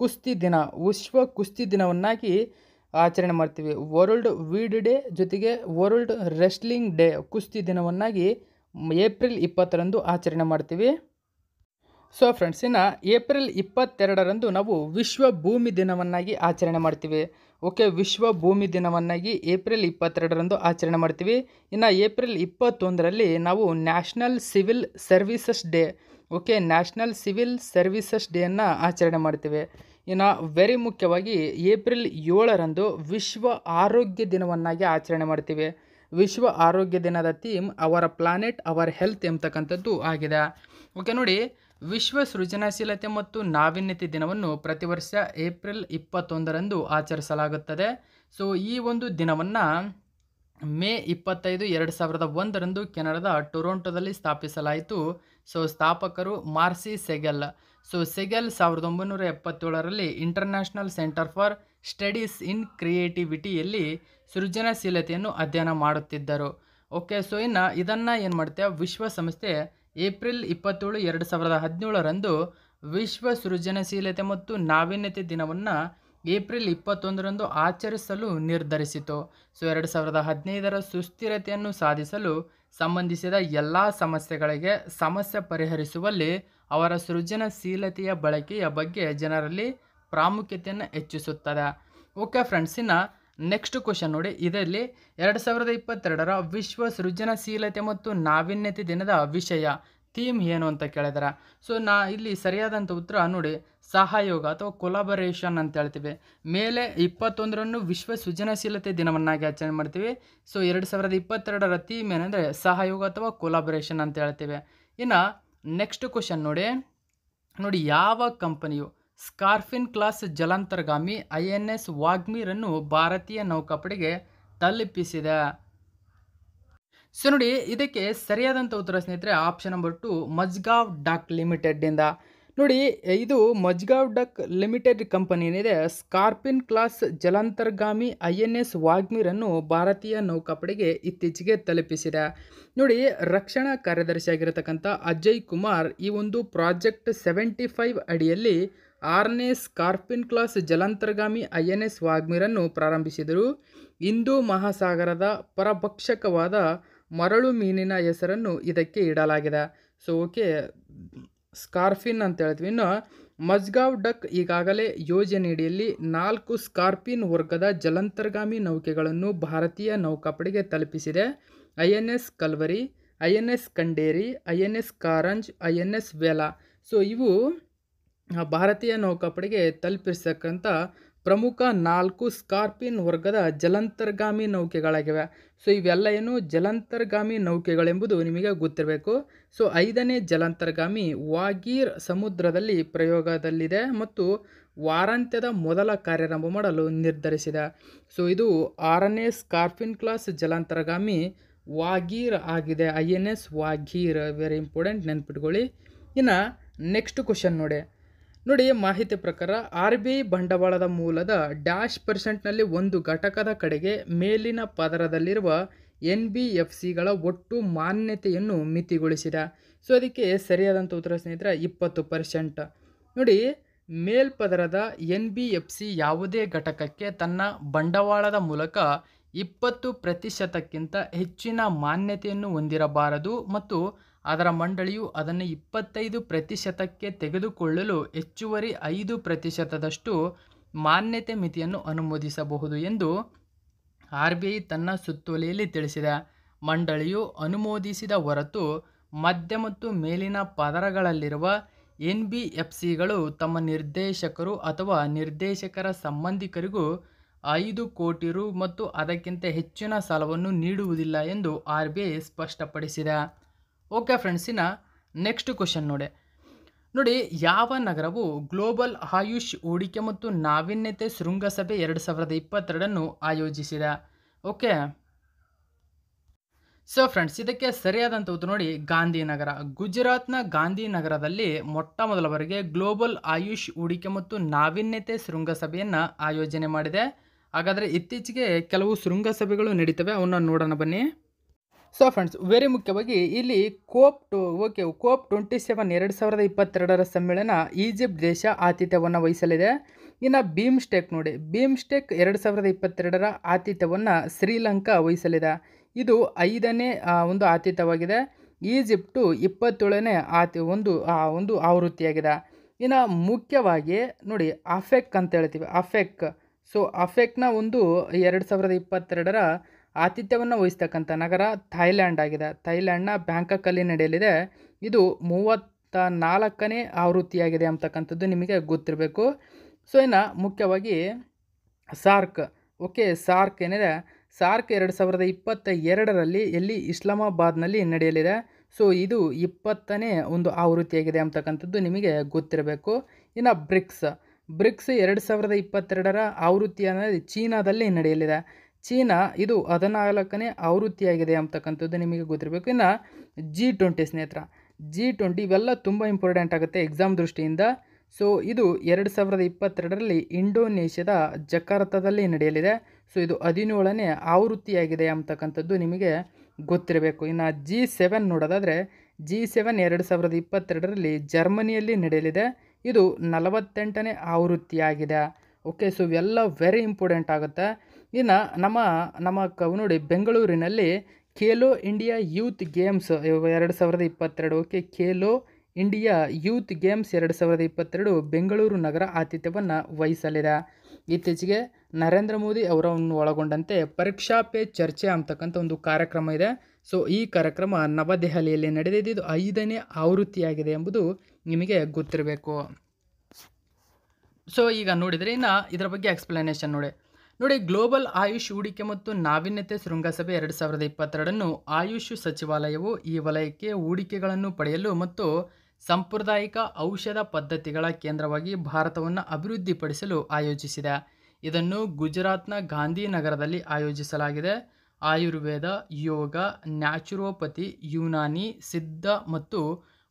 ಕುಸ್ತಿ ದಿನ ವಿಶ್ವ ಕುಸ್ತಿ ದಿನವನ್ನಾಗಿ ಆಚರಣೆ ಮಾಡ್ತೀವಿ ವರ್ಲ್ಡ್ ವೀಡ್ ಡೇ ಜೊತೆಗೆ ವರ್ಲ್ಡ್ ರೆಸ್ಲಿಂಗ್ ಡೇ ಕುಸ್ತಿ ದಿನವನ್ನಾಗಿ ಏಪ್ರಿಲ್ ಇಪ್ಪತ್ತರಂದು ಆಚರಣೆ ಮಾಡ್ತೀವಿ ಸೊ ಫ್ರೆಂಡ್ಸ್ ಇನ್ನು ಏಪ್ರಿಲ್ ಇಪ್ಪತ್ತೆರಡರಂದು ನಾವು ವಿಶ್ವ ಭೂಮಿ ದಿನವನ್ನಾಗಿ ಆಚರಣೆ ಮಾಡ್ತೀವಿ ಓಕೆ ವಿಶ್ವ ಭೂಮಿ ದಿನವನ್ನಾಗಿ ಏಪ್ರಿಲ್ ಇಪ್ಪತ್ತೆರಡರಂದು ಆಚರಣೆ ಮಾಡ್ತೀವಿ ಇನ್ನು ಏಪ್ರಿಲ್ ಇಪ್ಪತ್ತೊಂದರಲ್ಲಿ ನಾವು national civil services day okay national civil services ಡೇಯನ್ನು ಆಚರಣೆ ಮಾಡ್ತೇವೆ ಇನ್ನು ವೆರಿ ಮುಖ್ಯವಾಗಿ ಏಪ್ರಿಲ್ ಏಳರಂದು ವಿಶ್ವ ಆರೋಗ್ಯ ದಿನವನ್ನಾಗಿ ಆಚರಣೆ ಮಾಡ್ತೀವಿ ವಿಶ್ವ ಆರೋಗ್ಯ ದಿನದ ಥೀಮ್ ಅವರ ಪ್ಲಾನೆಟ್ ಅವರ್ ಹೆಲ್ತ್ ಎಂಬತಕ್ಕಂಥದ್ದು ಆಗಿದೆ ಓಕೆ ನೋಡಿ ವಿಶ್ವ ಸೃಜನಶೀಲತೆ ಮತ್ತು ನಾವೀನ್ಯತೆ ದಿನವನ್ನು ಪ್ರತಿ ವರ್ಷ ಏಪ್ರಿಲ್ ಇಪ್ಪತ್ತೊಂದರಂದು ಆಚರಿಸಲಾಗುತ್ತದೆ ಸೊ ಈ ಒಂದು ದಿನವನ್ನು ಮೇ ಇಪ್ಪತ್ತೈದು ಎರಡು ಸಾವಿರದ ಒಂದರಂದು ಕೆನಡಾದ ಟೊರೊಂಟೊದಲ್ಲಿ ಸ್ಥಾಪಿಸಲಾಯಿತು ಸೊ ಸ್ಥಾಪಕರು ಮಾರ್ಸಿ ಸೆಗೆಲ್ ಸೊ ಸೆಗೆಲ್ ಸಾವಿರದ ಒಂಬೈನೂರ ಎಪ್ಪತ್ತೇಳರಲ್ಲಿ international centre for studies in ಕ್ರಿಯೇಟಿವಿಟಿಯಲ್ಲಿ ಸೃಜನಶೀಲತೆಯನ್ನು ಅಧ್ಯಯನ ಮಾಡುತ್ತಿದ್ದರು ಓಕೆ ಸೊ ಇನ್ನು ಇದನ್ನು ಏನು ಮಾಡ್ತೇವೆ ವಿಶ್ವಸಂಸ್ಥೆ ಏಪ್ರಿಲ್ ಇಪ್ಪತ್ತೇಳು ಎರಡು ಸಾವಿರದ ಹದಿನೇಳರಂದು ವಿಶ್ವ ಸೃಜನಶೀಲತೆ ಮತ್ತು ನಾವೀನ್ಯತೆ ದಿನವನ್ನು ಏಪ್ರಿಲ್ ಇಪ್ಪತ್ತೊಂದರಂದು ಆಚರಿಸಲು ನಿರ್ಧರಿಸಿತು ಸೊ ಎರಡು ಸಾವಿರದ ಹದಿನೈದರ ಸುಸ್ಥಿರತೆಯನ್ನು ಸಾಧಿಸಲು ಸಂಬಂಧಿಸಿದ ಎಲ್ಲ ಸಮಸ್ಯೆಗಳಿಗೆ ಸಮಸ್ಯೆ ಪರಿಹರಿಸುವಲ್ಲಿ ಅವರ ಸೃಜನಶೀಲತೆಯ ಬಳಕೆಯ ಬಗ್ಗೆ ಜನರಲ್ಲಿ ಪ್ರಾಮುಖ್ಯತೆಯನ್ನು ಹೆಚ್ಚಿಸುತ್ತದೆ ಓಕೆ ಫ್ರೆಂಡ್ಸ್ ಇನ್ನು ನೆಕ್ಸ್ಟ್ ಕ್ವಶನ್ ನೋಡಿ ಇದರಲ್ಲಿ ಎರಡು ಸಾವಿರದ ಇಪ್ಪತ್ತೆರಡರ ವಿಶ್ವ ಸೃಜನಶೀಲತೆ ಮತ್ತು ನಾವೀನ್ಯತೆ ದಿನದ ವಿಷಯ ಥೀಮ್ ಏನು ಅಂತ ಕೇಳಿದಾರೆ ಸೊ ನಾ ಇಲ್ಲಿ ಸರಿಯಾದಂಥ ಉತ್ತರ ನೋಡಿ ಸಹಯೋಗ ಅಥವಾ ಕೊಲಾಬರೇಷನ್ ಅಂತ ಹೇಳ್ತೀವಿ ಮೇಲೆ ಇಪ್ಪತ್ತೊಂದರನ್ನು ವಿಶ್ವ ಸೃಜನಶೀಲತೆ ದಿನವನ್ನಾಗಿ ಆಚರಣೆ ಮಾಡ್ತೀವಿ ಸೊ ಎರಡು ಸಾವಿರದ ಇಪ್ಪತ್ತೆರಡರ ಥೀಮ್ ಏನಂದರೆ ಸಹಯೋಗ ಅಥವಾ ಕೊಲಾಬರೇಷನ್ ಅಂತ ಹೇಳ್ತೀವಿ ಇನ್ನು ನೆಕ್ಸ್ಟ್ ಕ್ವಶನ್ ನೋಡಿ ನೋಡಿ ಯಾವ ಕಂಪನಿಯು ಸ್ಕಾರ್ಫಿನ್ ಕ್ಲಾಸ್ ಜಲಾಂತರ್ಗಾಮಿ ಐ ಎನ್ ಎಸ್ ವಾಗ್ಮೀರನ್ನು ಭಾರತೀಯ ನೌಕಾಪಡೆಗೆ ತಲುಪಿಸಿದೆ ಸೊ ನೋಡಿ ಇದಕ್ಕೆ ಸರಿಯಾದಂಥ ಉತ್ತರ ಸ್ನೇಹಿತರೆ option number two Mazagon dock ಇಂದ ನೋಡಿ ಇದು ಮಜ್ಗಾವ್ ಡಕ್ ಲಿಮಿಟೆಡ್ ಕಂಪನಿ ಏನಿದೆ ಸ್ಕಾರ್ಪಿನ್ ಕ್ಲಾಸ್ ಜಲಾಂತರ್ಗಾಮಿ ಐ ಎನ್ ಎಸ್ ವಾಗ್ಮೀರನ್ನು ಭಾರತೀಯ ನೌಕಾಪಡೆಗೆ ಇತ್ತೀಚೆಗೆ ತಲುಪಿಸಿದೆ ನೋಡಿ ರಕ್ಷಣಾ ಕಾರ್ಯದರ್ಶಿಯಾಗಿರತಕ್ಕಂಥ ಅಜಯ್ ಕುಮಾರ್ ಈ ಒಂದು ಪ್ರಾಜೆಕ್ಟ್ ಸೆವೆಂಟಿ ಫೈವ್ ಅಡಿಯಲ್ಲಿ ಆರನೇ ಸ್ಕಾರ್ಪಿನ್ ಕ್ಲಾಸ್ ಜಲಾಂತರ್ಗಾಮಿ ಐ ಎನ್ ಎಸ್ ವಾಗ್ಮೀರನ್ನು ಪ್ರಾರಂಭಿಸಿದರು ಹಿಂದೂ ಮಹಾಸಾಗರದ ಪರಭಕ್ಷಕವಾದ ಮರಳು ಮೀನಿನ ಹೆಸರನ್ನು ಇದಕ್ಕೆ ಇಡಲಾಗಿದೆ ಸೊ ಓಕೆ ಸ್ಕಾರ್ಫಿನ್ ಅಂತ ಹೇಳ್ತೀವಿ ಇನ್ನು ಮಜ್ಗಾವ್ ಡಕ್ ಈಗಾಗಲೇ ಯೋಜನೆಯಡಿಯಲ್ಲಿ ನಾಲ್ಕು ಸ್ಕಾರ್ಪಿನ್ ವರ್ಗದ ಜಲಂತರ್ಗಾಮಿ ನೌಕೆಗಳನ್ನು ಭಾರತೀಯ ನೌಕಾಪಡೆಗೆ ತಲುಪಿಸಿದೆ I N S Kalvari I N S Khanderi I N S Karanj I N S Vela so ಇವು ಭಾರತೀಯ ನೌಕಾಪಡೆಗೆ ತಲುಪಿಸ್ತಕ್ಕಂಥ ಪ್ರಮುಖ ನಾಲ್ಕು ಸ್ಕಾರ್ಪಿನ್ ವರ್ಗದ ಜಲಾಂತರ್ಗಾಮಿ ನೌಕೆಗಳಾಗಿವೆ ಸೊ ಇವೆಲ್ಲ ಏನು ಜಲಾಂತರ್ಗಾಮಿ ನೌಕೆಗಳೆಂಬುದು ನಿಮಗೆ ಗೊತ್ತಿರಬೇಕು ಸೊ ಐದನೇ ಜಲಾಂತರ್ಗಾಮಿ ವಾಗೀರ್ ಸಮುದ್ರದಲ್ಲಿ ಪ್ರಯೋಗದಲ್ಲಿದೆ ಮತ್ತು ವಾರಾಂತ್ಯದ ಮೊದಲ ಕಾರ್ಯಾರಂಭ ಮಾಡಲು ನಿರ್ಧರಿಸಿದೆ ಸೊ ಇದು ಆರನೇ ಸ್ಕಾರ್ಪಿನ್ ಕ್ಲಾಸ್ ಜಲಾಂತರ್ಗಾಮಿ ವಾಗೀರ್ ಆಗಿದೆ I N S Vagir very important ನೆನ್ಪಿಟ್ಕೊಳ್ಳಿ ಇನ್ನು ನೆಕ್ಸ್ಟ್ ಕ್ವಶನ್ ನೋಡಿ ನೋಡಿ ಮಾಹಿತಿ ಪ್ರಕಾರ ಆರ್ ಬಿ ಐ ಬಂಡವಾಳದ ಮೂಲದ ಡ್ಯಾಶ್ ಪರ್ಸೆಂಟ್ನಲ್ಲಿ ಒಂದು ಘಟಕದ ಕಡೆಗೆ ಮೇಲಿನ ಪದರದಲ್ಲಿರುವ ಎನ್ ಬಿ ಎಫ್ ಸಿಗಳ ಒಟ್ಟು ಮಾನ್ಯತೆಯನ್ನು ಮಿತಿಗೊಳಿಸಿದೆ ಸೊ ಅದಕ್ಕೆ ಸರಿಯಾದಂಥ ಉತ್ತರ ಸ್ನೇಹಿತರೆ ಇಪ್ಪತ್ತು ಪರ್ಸೆಂಟ್ ನೋಡಿ ಮೇಲ್ಪದರದ ಎನ್ ಬಿ ಎಫ್ ಸಿ ಯಾವುದೇ ಘಟಕಕ್ಕೆ ತನ್ನ ಬಂಡವಾಳದ ಮೂಲಕ ಇಪ್ಪತ್ತು ಪ್ರತಿಶತಕ್ಕಿಂತ ಹೆಚ್ಚಿನ ಮಾನ್ಯತೆಯನ್ನು ಹೊಂದಿರಬಾರದು ಮತ್ತು ಅದರ ಮಂಡಳಿಯು ಅದನ್ನು ಇಪ್ಪತ್ತೈದು ಪ್ರತಿಶತಕ್ಕೆ ತೆಗೆದುಕೊಳ್ಳಲು ಹೆಚ್ಚುವರಿ ಐದು ಪ್ರತಿಶತದಷ್ಟು ಮಾನ್ಯತೆ ಮಿತಿಯನ್ನು ಅನುಮೋದಿಸಬಹುದು ಎಂದು ಆರ್ ಬಿ ಐ ತನ್ನ ಸುತ್ತೋಲೆಯಲ್ಲಿ ತಿಳಿಸಿದೆ ಮಂಡಳಿಯು ಅನುಮೋದಿಸಿದ ಹೊರತು ಮಧ್ಯ ಮತ್ತು ಮೇಲಿನ ಪದರಗಳಲ್ಲಿರುವ ಎನ್ ಬಿ ಎಫ್ ಸಿಗಳು ತಮ್ಮ ನಿರ್ದೇಶಕರು ಅಥವಾ ನಿರ್ದೇಶಕರ ಸಂಬಂಧಿಕರಿಗೂ ಐದು ಕೋಟಿ ರು ಮತ್ತು ಅದಕ್ಕಿಂತ ಹೆಚ್ಚಿನ ಸಾಲವನ್ನು ನೀಡುವುದಿಲ್ಲ ಎಂದು ಆರ್ ಬಿ ಐ ಸ್ಪಷ್ಟಪಡಿಸಿದೆ ಓಕೆ ಫ್ರೆಂಡ್ಸ್ ಫ್ರೆಂಡ್ಸಿನ ನೆಕ್ಸ್ಟ್ ಕ್ವಶನ್ ನೋಡಿ ನೋಡಿ ಯಾವ ನಗರವು ಗ್ಲೋಬಲ್ ಆಯುಷ್ ಹೂಡಿಕೆ ಮತ್ತು ನಾವೀನ್ಯತೆ ಶೃಂಗಸಭೆ ಎರಡು ಸಾವಿರದ ಇಪ್ಪತ್ತೆರಡನ್ನು ಆಯೋಜಿಸಿದ ಓಕೆ ಸೊ ಫ್ರೆಂಡ್ಸ್ ಇದಕ್ಕೆ ಉತ್ತರ ನೋಡಿ ಗಾಂಧಿನಗರ ಗುಜರಾತ್ನ ಗಾಂಧಿನಗರದಲ್ಲಿ ಮೊಟ್ಟ ಮೊದಲವರೆಗೆ ಗ್ಲೋಬಲ್ ಆಯುಷ್ ಹೂಡಿಕೆ ಮತ್ತು ನಾವೀನ್ಯತೆ ಶೃಂಗಸಭೆಯನ್ನು ಆಯೋಜನೆ ಮಾಡಿದೆ ಹಾಗಾದರೆ ಇತ್ತೀಚೆಗೆ ಕೆಲವು ಶೃಂಗಸಭೆಗಳು ನಡೀತವೆ ಅವನ್ನ ನೋಡೋಣ ಬನ್ನಿ ಸೊ ಫ್ರೆಂಡ್ಸ್ ವೆರಿ ಮುಖ್ಯವಾಗಿ ಇಲ್ಲಿ COP two okay COP twenty seven ಎರಡು ಸಾವಿರದ ಇಪ್ಪತ್ತೆರಡರ ಸಮ್ಮೇಳನ ಈಜಿಪ್ಟ್ ದೇಶ ಆತಿಥ್ಯವನ್ನು ವಹಿಸಲಿದೆ ಇನ್ನು ಬೀಮ್ಸ್ಟೆಕ್ ನೋಡಿ ಬೀಮ್ಸ್ಟೆಕ್ ಎರಡು ಸಾವಿರದ ಇಪ್ಪತ್ತೆರಡರ ಆತಿಥ್ಯವನ್ನು ಶ್ರೀಲಂಕಾ ವಹಿಸಲಿದೆ ಇದು ಐದನೇ ಒಂದು ಆತಿಥ್ಯವಾಗಿದೆ ಈಜಿಪ್ಟು ಇಪ್ಪತ್ತೇಳನೇ ಆತಿ ಒಂದು ಒಂದು ಆವೃತ್ತಿಯಾಗಿದೆ ಇನ್ನು ಮುಖ್ಯವಾಗಿ ನೋಡಿ ಅಫೆಕ್ ಅಂತ ಹೇಳ್ತೀವಿ ಅಫೆಕ್ ಸೊ ಅಫೆಕ್ನ ಒಂದು ಎರಡು ಸಾವಿರದ ಇಪ್ಪತ್ತೆರಡರ ಆತಿಥ್ಯವನ್ನು ವಹಿಸ್ತಕ್ಕಂಥ ನಗರ ಥೈಲ್ಯಾಂಡ್ ಆಗಿದೆ ಥೈಲ್ಯಾಂಡ್ನ ಬ್ಯಾಂಕಾಕಲ್ಲಿ ನಡೆಯಲಿದೆ ಇದು ಮೂವತ್ತ ನಾಲ್ಕನೇ ಆವೃತ್ತಿಯಾಗಿದೆ ಅಂತಕ್ಕಂಥದ್ದು ನಿಮಗೆ ಗೊತ್ತಿರಬೇಕು ಸೊ ಇನ್ನು ಮುಖ್ಯವಾಗಿ ಸಾರ್ಕ್ ಓಕೆ ಸಾರ್ಕ್ ಏನಿದೆ ಸಾರ್ಕ್ ಎರಡು ಸಾವಿರದ ಇಪ್ಪತ್ತ ಎರಡರಲ್ಲಿ ಎಲ್ಲಿ ಇಸ್ಲಾಮಾಬಾದ್ನಲ್ಲಿ ನಡೆಯಲಿದೆ ಸೊ ಇದು ಇಪ್ಪತ್ತನೇ ಒಂದು ಆವೃತ್ತಿಯಾಗಿದೆ ಅಂತಕ್ಕಂಥದ್ದು ನಿಮಗೆ ಗೊತ್ತಿರಬೇಕು ಇನ್ನು ಬ್ರಿಕ್ಸ್ ಬ್ರಿಕ್ಸ್ ಎರಡು ಸಾವಿರದ ಇಪ್ಪತ್ತೆರಡರ ಆವೃತ್ತಿ ಅನ್ನೋದು ಚೀನಾದಲ್ಲಿ ನಡೆಯಲಿದೆ ಚೀನಾ ಇದು ಹದಿನಾಲ್ಕನೇ ಆವೃತ್ತಿಯಾಗಿದೆ ಅಂತಕ್ಕಂಥದ್ದು ನಿಮಗೆ ಗೊತ್ತಿರಬೇಕು ಇನ್ನು ಜಿ ಟ್ವೆಂಟಿ ಸ್ನೇಹಿತರ ಜಿ ಟ್ವೆಂಟಿ ಇವೆಲ್ಲ ತುಂಬ ಇಂಪಾರ್ಟೆಂಟ್ ಆಗುತ್ತೆ ಎಕ್ಸಾಮ್ ದೃಷ್ಟಿಯಿಂದ ಸೊ ಇದು ಎರಡು ಸಾವಿರದ ಇಪ್ಪತ್ತೆರಡರಲ್ಲಿ ಇಂಡೋನೇಷ್ಯಾದ ಜಕಾರ್ತದಲ್ಲಿ ನಡೆಯಲಿದೆ ಸೊ ಇದು ಹದಿನೇಳನೇ ಆವೃತ್ತಿಯಾಗಿದೆ ಅಂತಕ್ಕಂಥದ್ದು ನಿಮಗೆ ಗೊತ್ತಿರಬೇಕು ಇನ್ನು ಜಿ ಸೆವೆನ್ ನೋಡೋದಾದರೆ ಜಿ ಸೆವೆನ್ ಎರಡು ಸಾವಿರದ ಇಪ್ಪತ್ತೆರಡರಲ್ಲಿ ಜರ್ಮನಿಯಲ್ಲಿ ನಡೆಯಲಿದೆ ಇದು ನಲವತ್ತೆಂಟನೇ ಆವೃತ್ತಿಯಾಗಿದೆ ಓಕೆ ಸೊ ಇವೆಲ್ಲ ವೆರಿ ಇಂಪಾರ್ಟೆಂಟ್ ಆಗುತ್ತೆ ಇನ್ನು ನಮ್ಮ ನಮ್ಮ ಕ ನೋಡಿ ಬೆಂಗಳೂರಿನಲ್ಲಿ ಖೇಲೋ ಇಂಡಿಯಾ ಯೂತ್ ಗೇಮ್ಸ್ ಎರಡು ಸಾವಿರದ ಇಪ್ಪತ್ತೆರಡು okay Khelo India youth games ಎರಡು ಸಾವಿರದ ಇಪ್ಪತ್ತೆರಡು ಬೆಂಗಳೂರು ನಗರ ಆತಿಥ್ಯವನ್ನು ವಹಿಸಲಿದೆ ಇತ್ತೀಚೆಗೆ ನರೇಂದ್ರ ಮೋದಿ ಅವರನ್ನು ಒಳಗೊಂಡಂತೆ ಪರೀಕ್ಷಾ ಪೇ ಚರ್ಚೆ ಅಂತಕ್ಕಂಥ ಒಂದು ಕಾರ್ಯಕ್ರಮ ಇದೆ ಸೊ ಈ ಕಾರ್ಯಕ್ರಮ ನವದೆಹಲಿಯಲ್ಲಿ ನಡೆದಿದ್ದು ಇದು ಐದನೇ ಆವೃತ್ತಿಯಾಗಿದೆ ಎಂಬುದು ನಿಮಗೆ ಗೊತ್ತಿರಬೇಕು ಸೊ ಈಗ ನೋಡಿದರೆ ಇನ್ನು ಇದರ ಬಗ್ಗೆ ಎಕ್ಸ್ಪ್ಲನೇಷನ್ ನೋಡಿ ನೋಡಿ ಗ್ಲೋಬಲ್ ಆಯುಷ್ ಹೂಡಿಕೆ ಮತ್ತು ನಾವೀನ್ಯತೆ ಶೃಂಗಸಭೆ ಎರಡು ಸಾವಿರದ ಇಪ್ಪತ್ತೆರಡನ್ನು ಆಯುಷ್ ಸಚಿವಾಲಯವು ಈ ವಲಯಕ್ಕೆ ಹೂಡಿಕೆಗಳನ್ನು ಪಡೆಯಲು ಮತ್ತು ಸಾಂಪ್ರದಾಯಿಕ ಔಷಧ ಪದ್ಧತಿಗಳ ಕೇಂದ್ರವಾಗಿ ಭಾರತವನ್ನು ಅಭಿವೃದ್ಧಿಪಡಿಸಲು ಆಯೋಜಿಸಿದೆ ಇದನ್ನು ಗುಜರಾತ್ನ ಗಾಂಧಿನಗರದಲ್ಲಿ ಆಯೋಜಿಸಲಾಗಿದೆ ಆಯುರ್ವೇದ ಯೋಗ ನ್ಯಾಚುರೋಪತಿ ಯುನಾನಿ ಸಿದ್ಧ ಮತ್ತು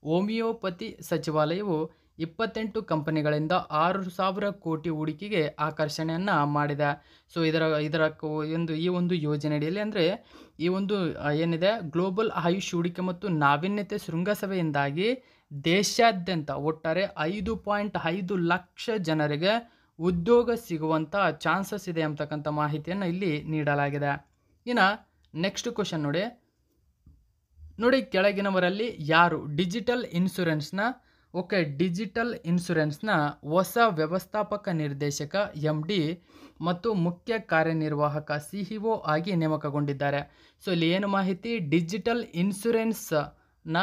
ಹೋಮಿಯೋಪತಿ ಸಚಿವಾಲಯವು ಇಪ್ಪತ್ತೆಂಟು ಕಂಪನಿಗಳಿಂದ ಆರು ಸಾವಿರ ಕೋಟಿ ಹೂಡಿಕೆಗೆ ಆಕರ್ಷಣೆಯನ್ನು ಮಾಡಿದೆ ಸೊ ಇದರ ಇದರ ಒಂದು ಈ ಒಂದು ಯೋಜನೆಯಡಿಯಲ್ಲಿ ಅಂದರೆ ಈ ಒಂದು ಏನಿದೆ ಗ್ಲೋಬಲ್ ಆಯುಷ್ ಹೂಡಿಕೆ ಮತ್ತು ನಾವೀನ್ಯತೆ ಶೃಂಗಸಭೆಯಿಂದಾಗಿ ದೇಶಾದ್ಯಂತ ಒಟ್ಟಾರೆ ಐದು ಪಾಯಿಂಟ್ ಐದು ಲಕ್ಷ ಜನರಿಗೆ ಉದ್ಯೋಗ ಸಿಗುವಂಥ ಚಾನ್ಸಸ್ ಇದೆ ಅಂತಕ್ಕಂಥ ಮಾಹಿತಿಯನ್ನು ಇಲ್ಲಿ ನೀಡಲಾಗಿದೆ ಇನ್ನು ನೆಕ್ಸ್ಟ್ ಕ್ವಶನ್ ನೋಡಿ ನೋಡಿ ಕೆಳಗಿನವರಲ್ಲಿ ಯಾರು ಡಿಜಿಟಲ್ ಇನ್ಶೂರೆನ್ಸ್ನ ಓಕೆ ಡಿಜಿಟಲ್ ಇನ್ಸುರೆನ್ಸ್ನ ಹೊಸ ವ್ಯವಸ್ಥಾಪಕ ನಿರ್ದೇಶಕ ಎಮ್ ಡಿ ಮತ್ತು ಮುಖ್ಯ ಕಾರ್ಯನಿರ್ವಾಹಕ ಸಿ ಇ ಒ ಆಗಿ ನೇಮಕಗೊಂಡಿದ್ದಾರೆ ಸೊ ಇಲ್ಲಿ ಏನು ಮಾಹಿತಿ ಡಿಜಿಟಲ್ ಇನ್ಸುರೆನ್ಸ್ನ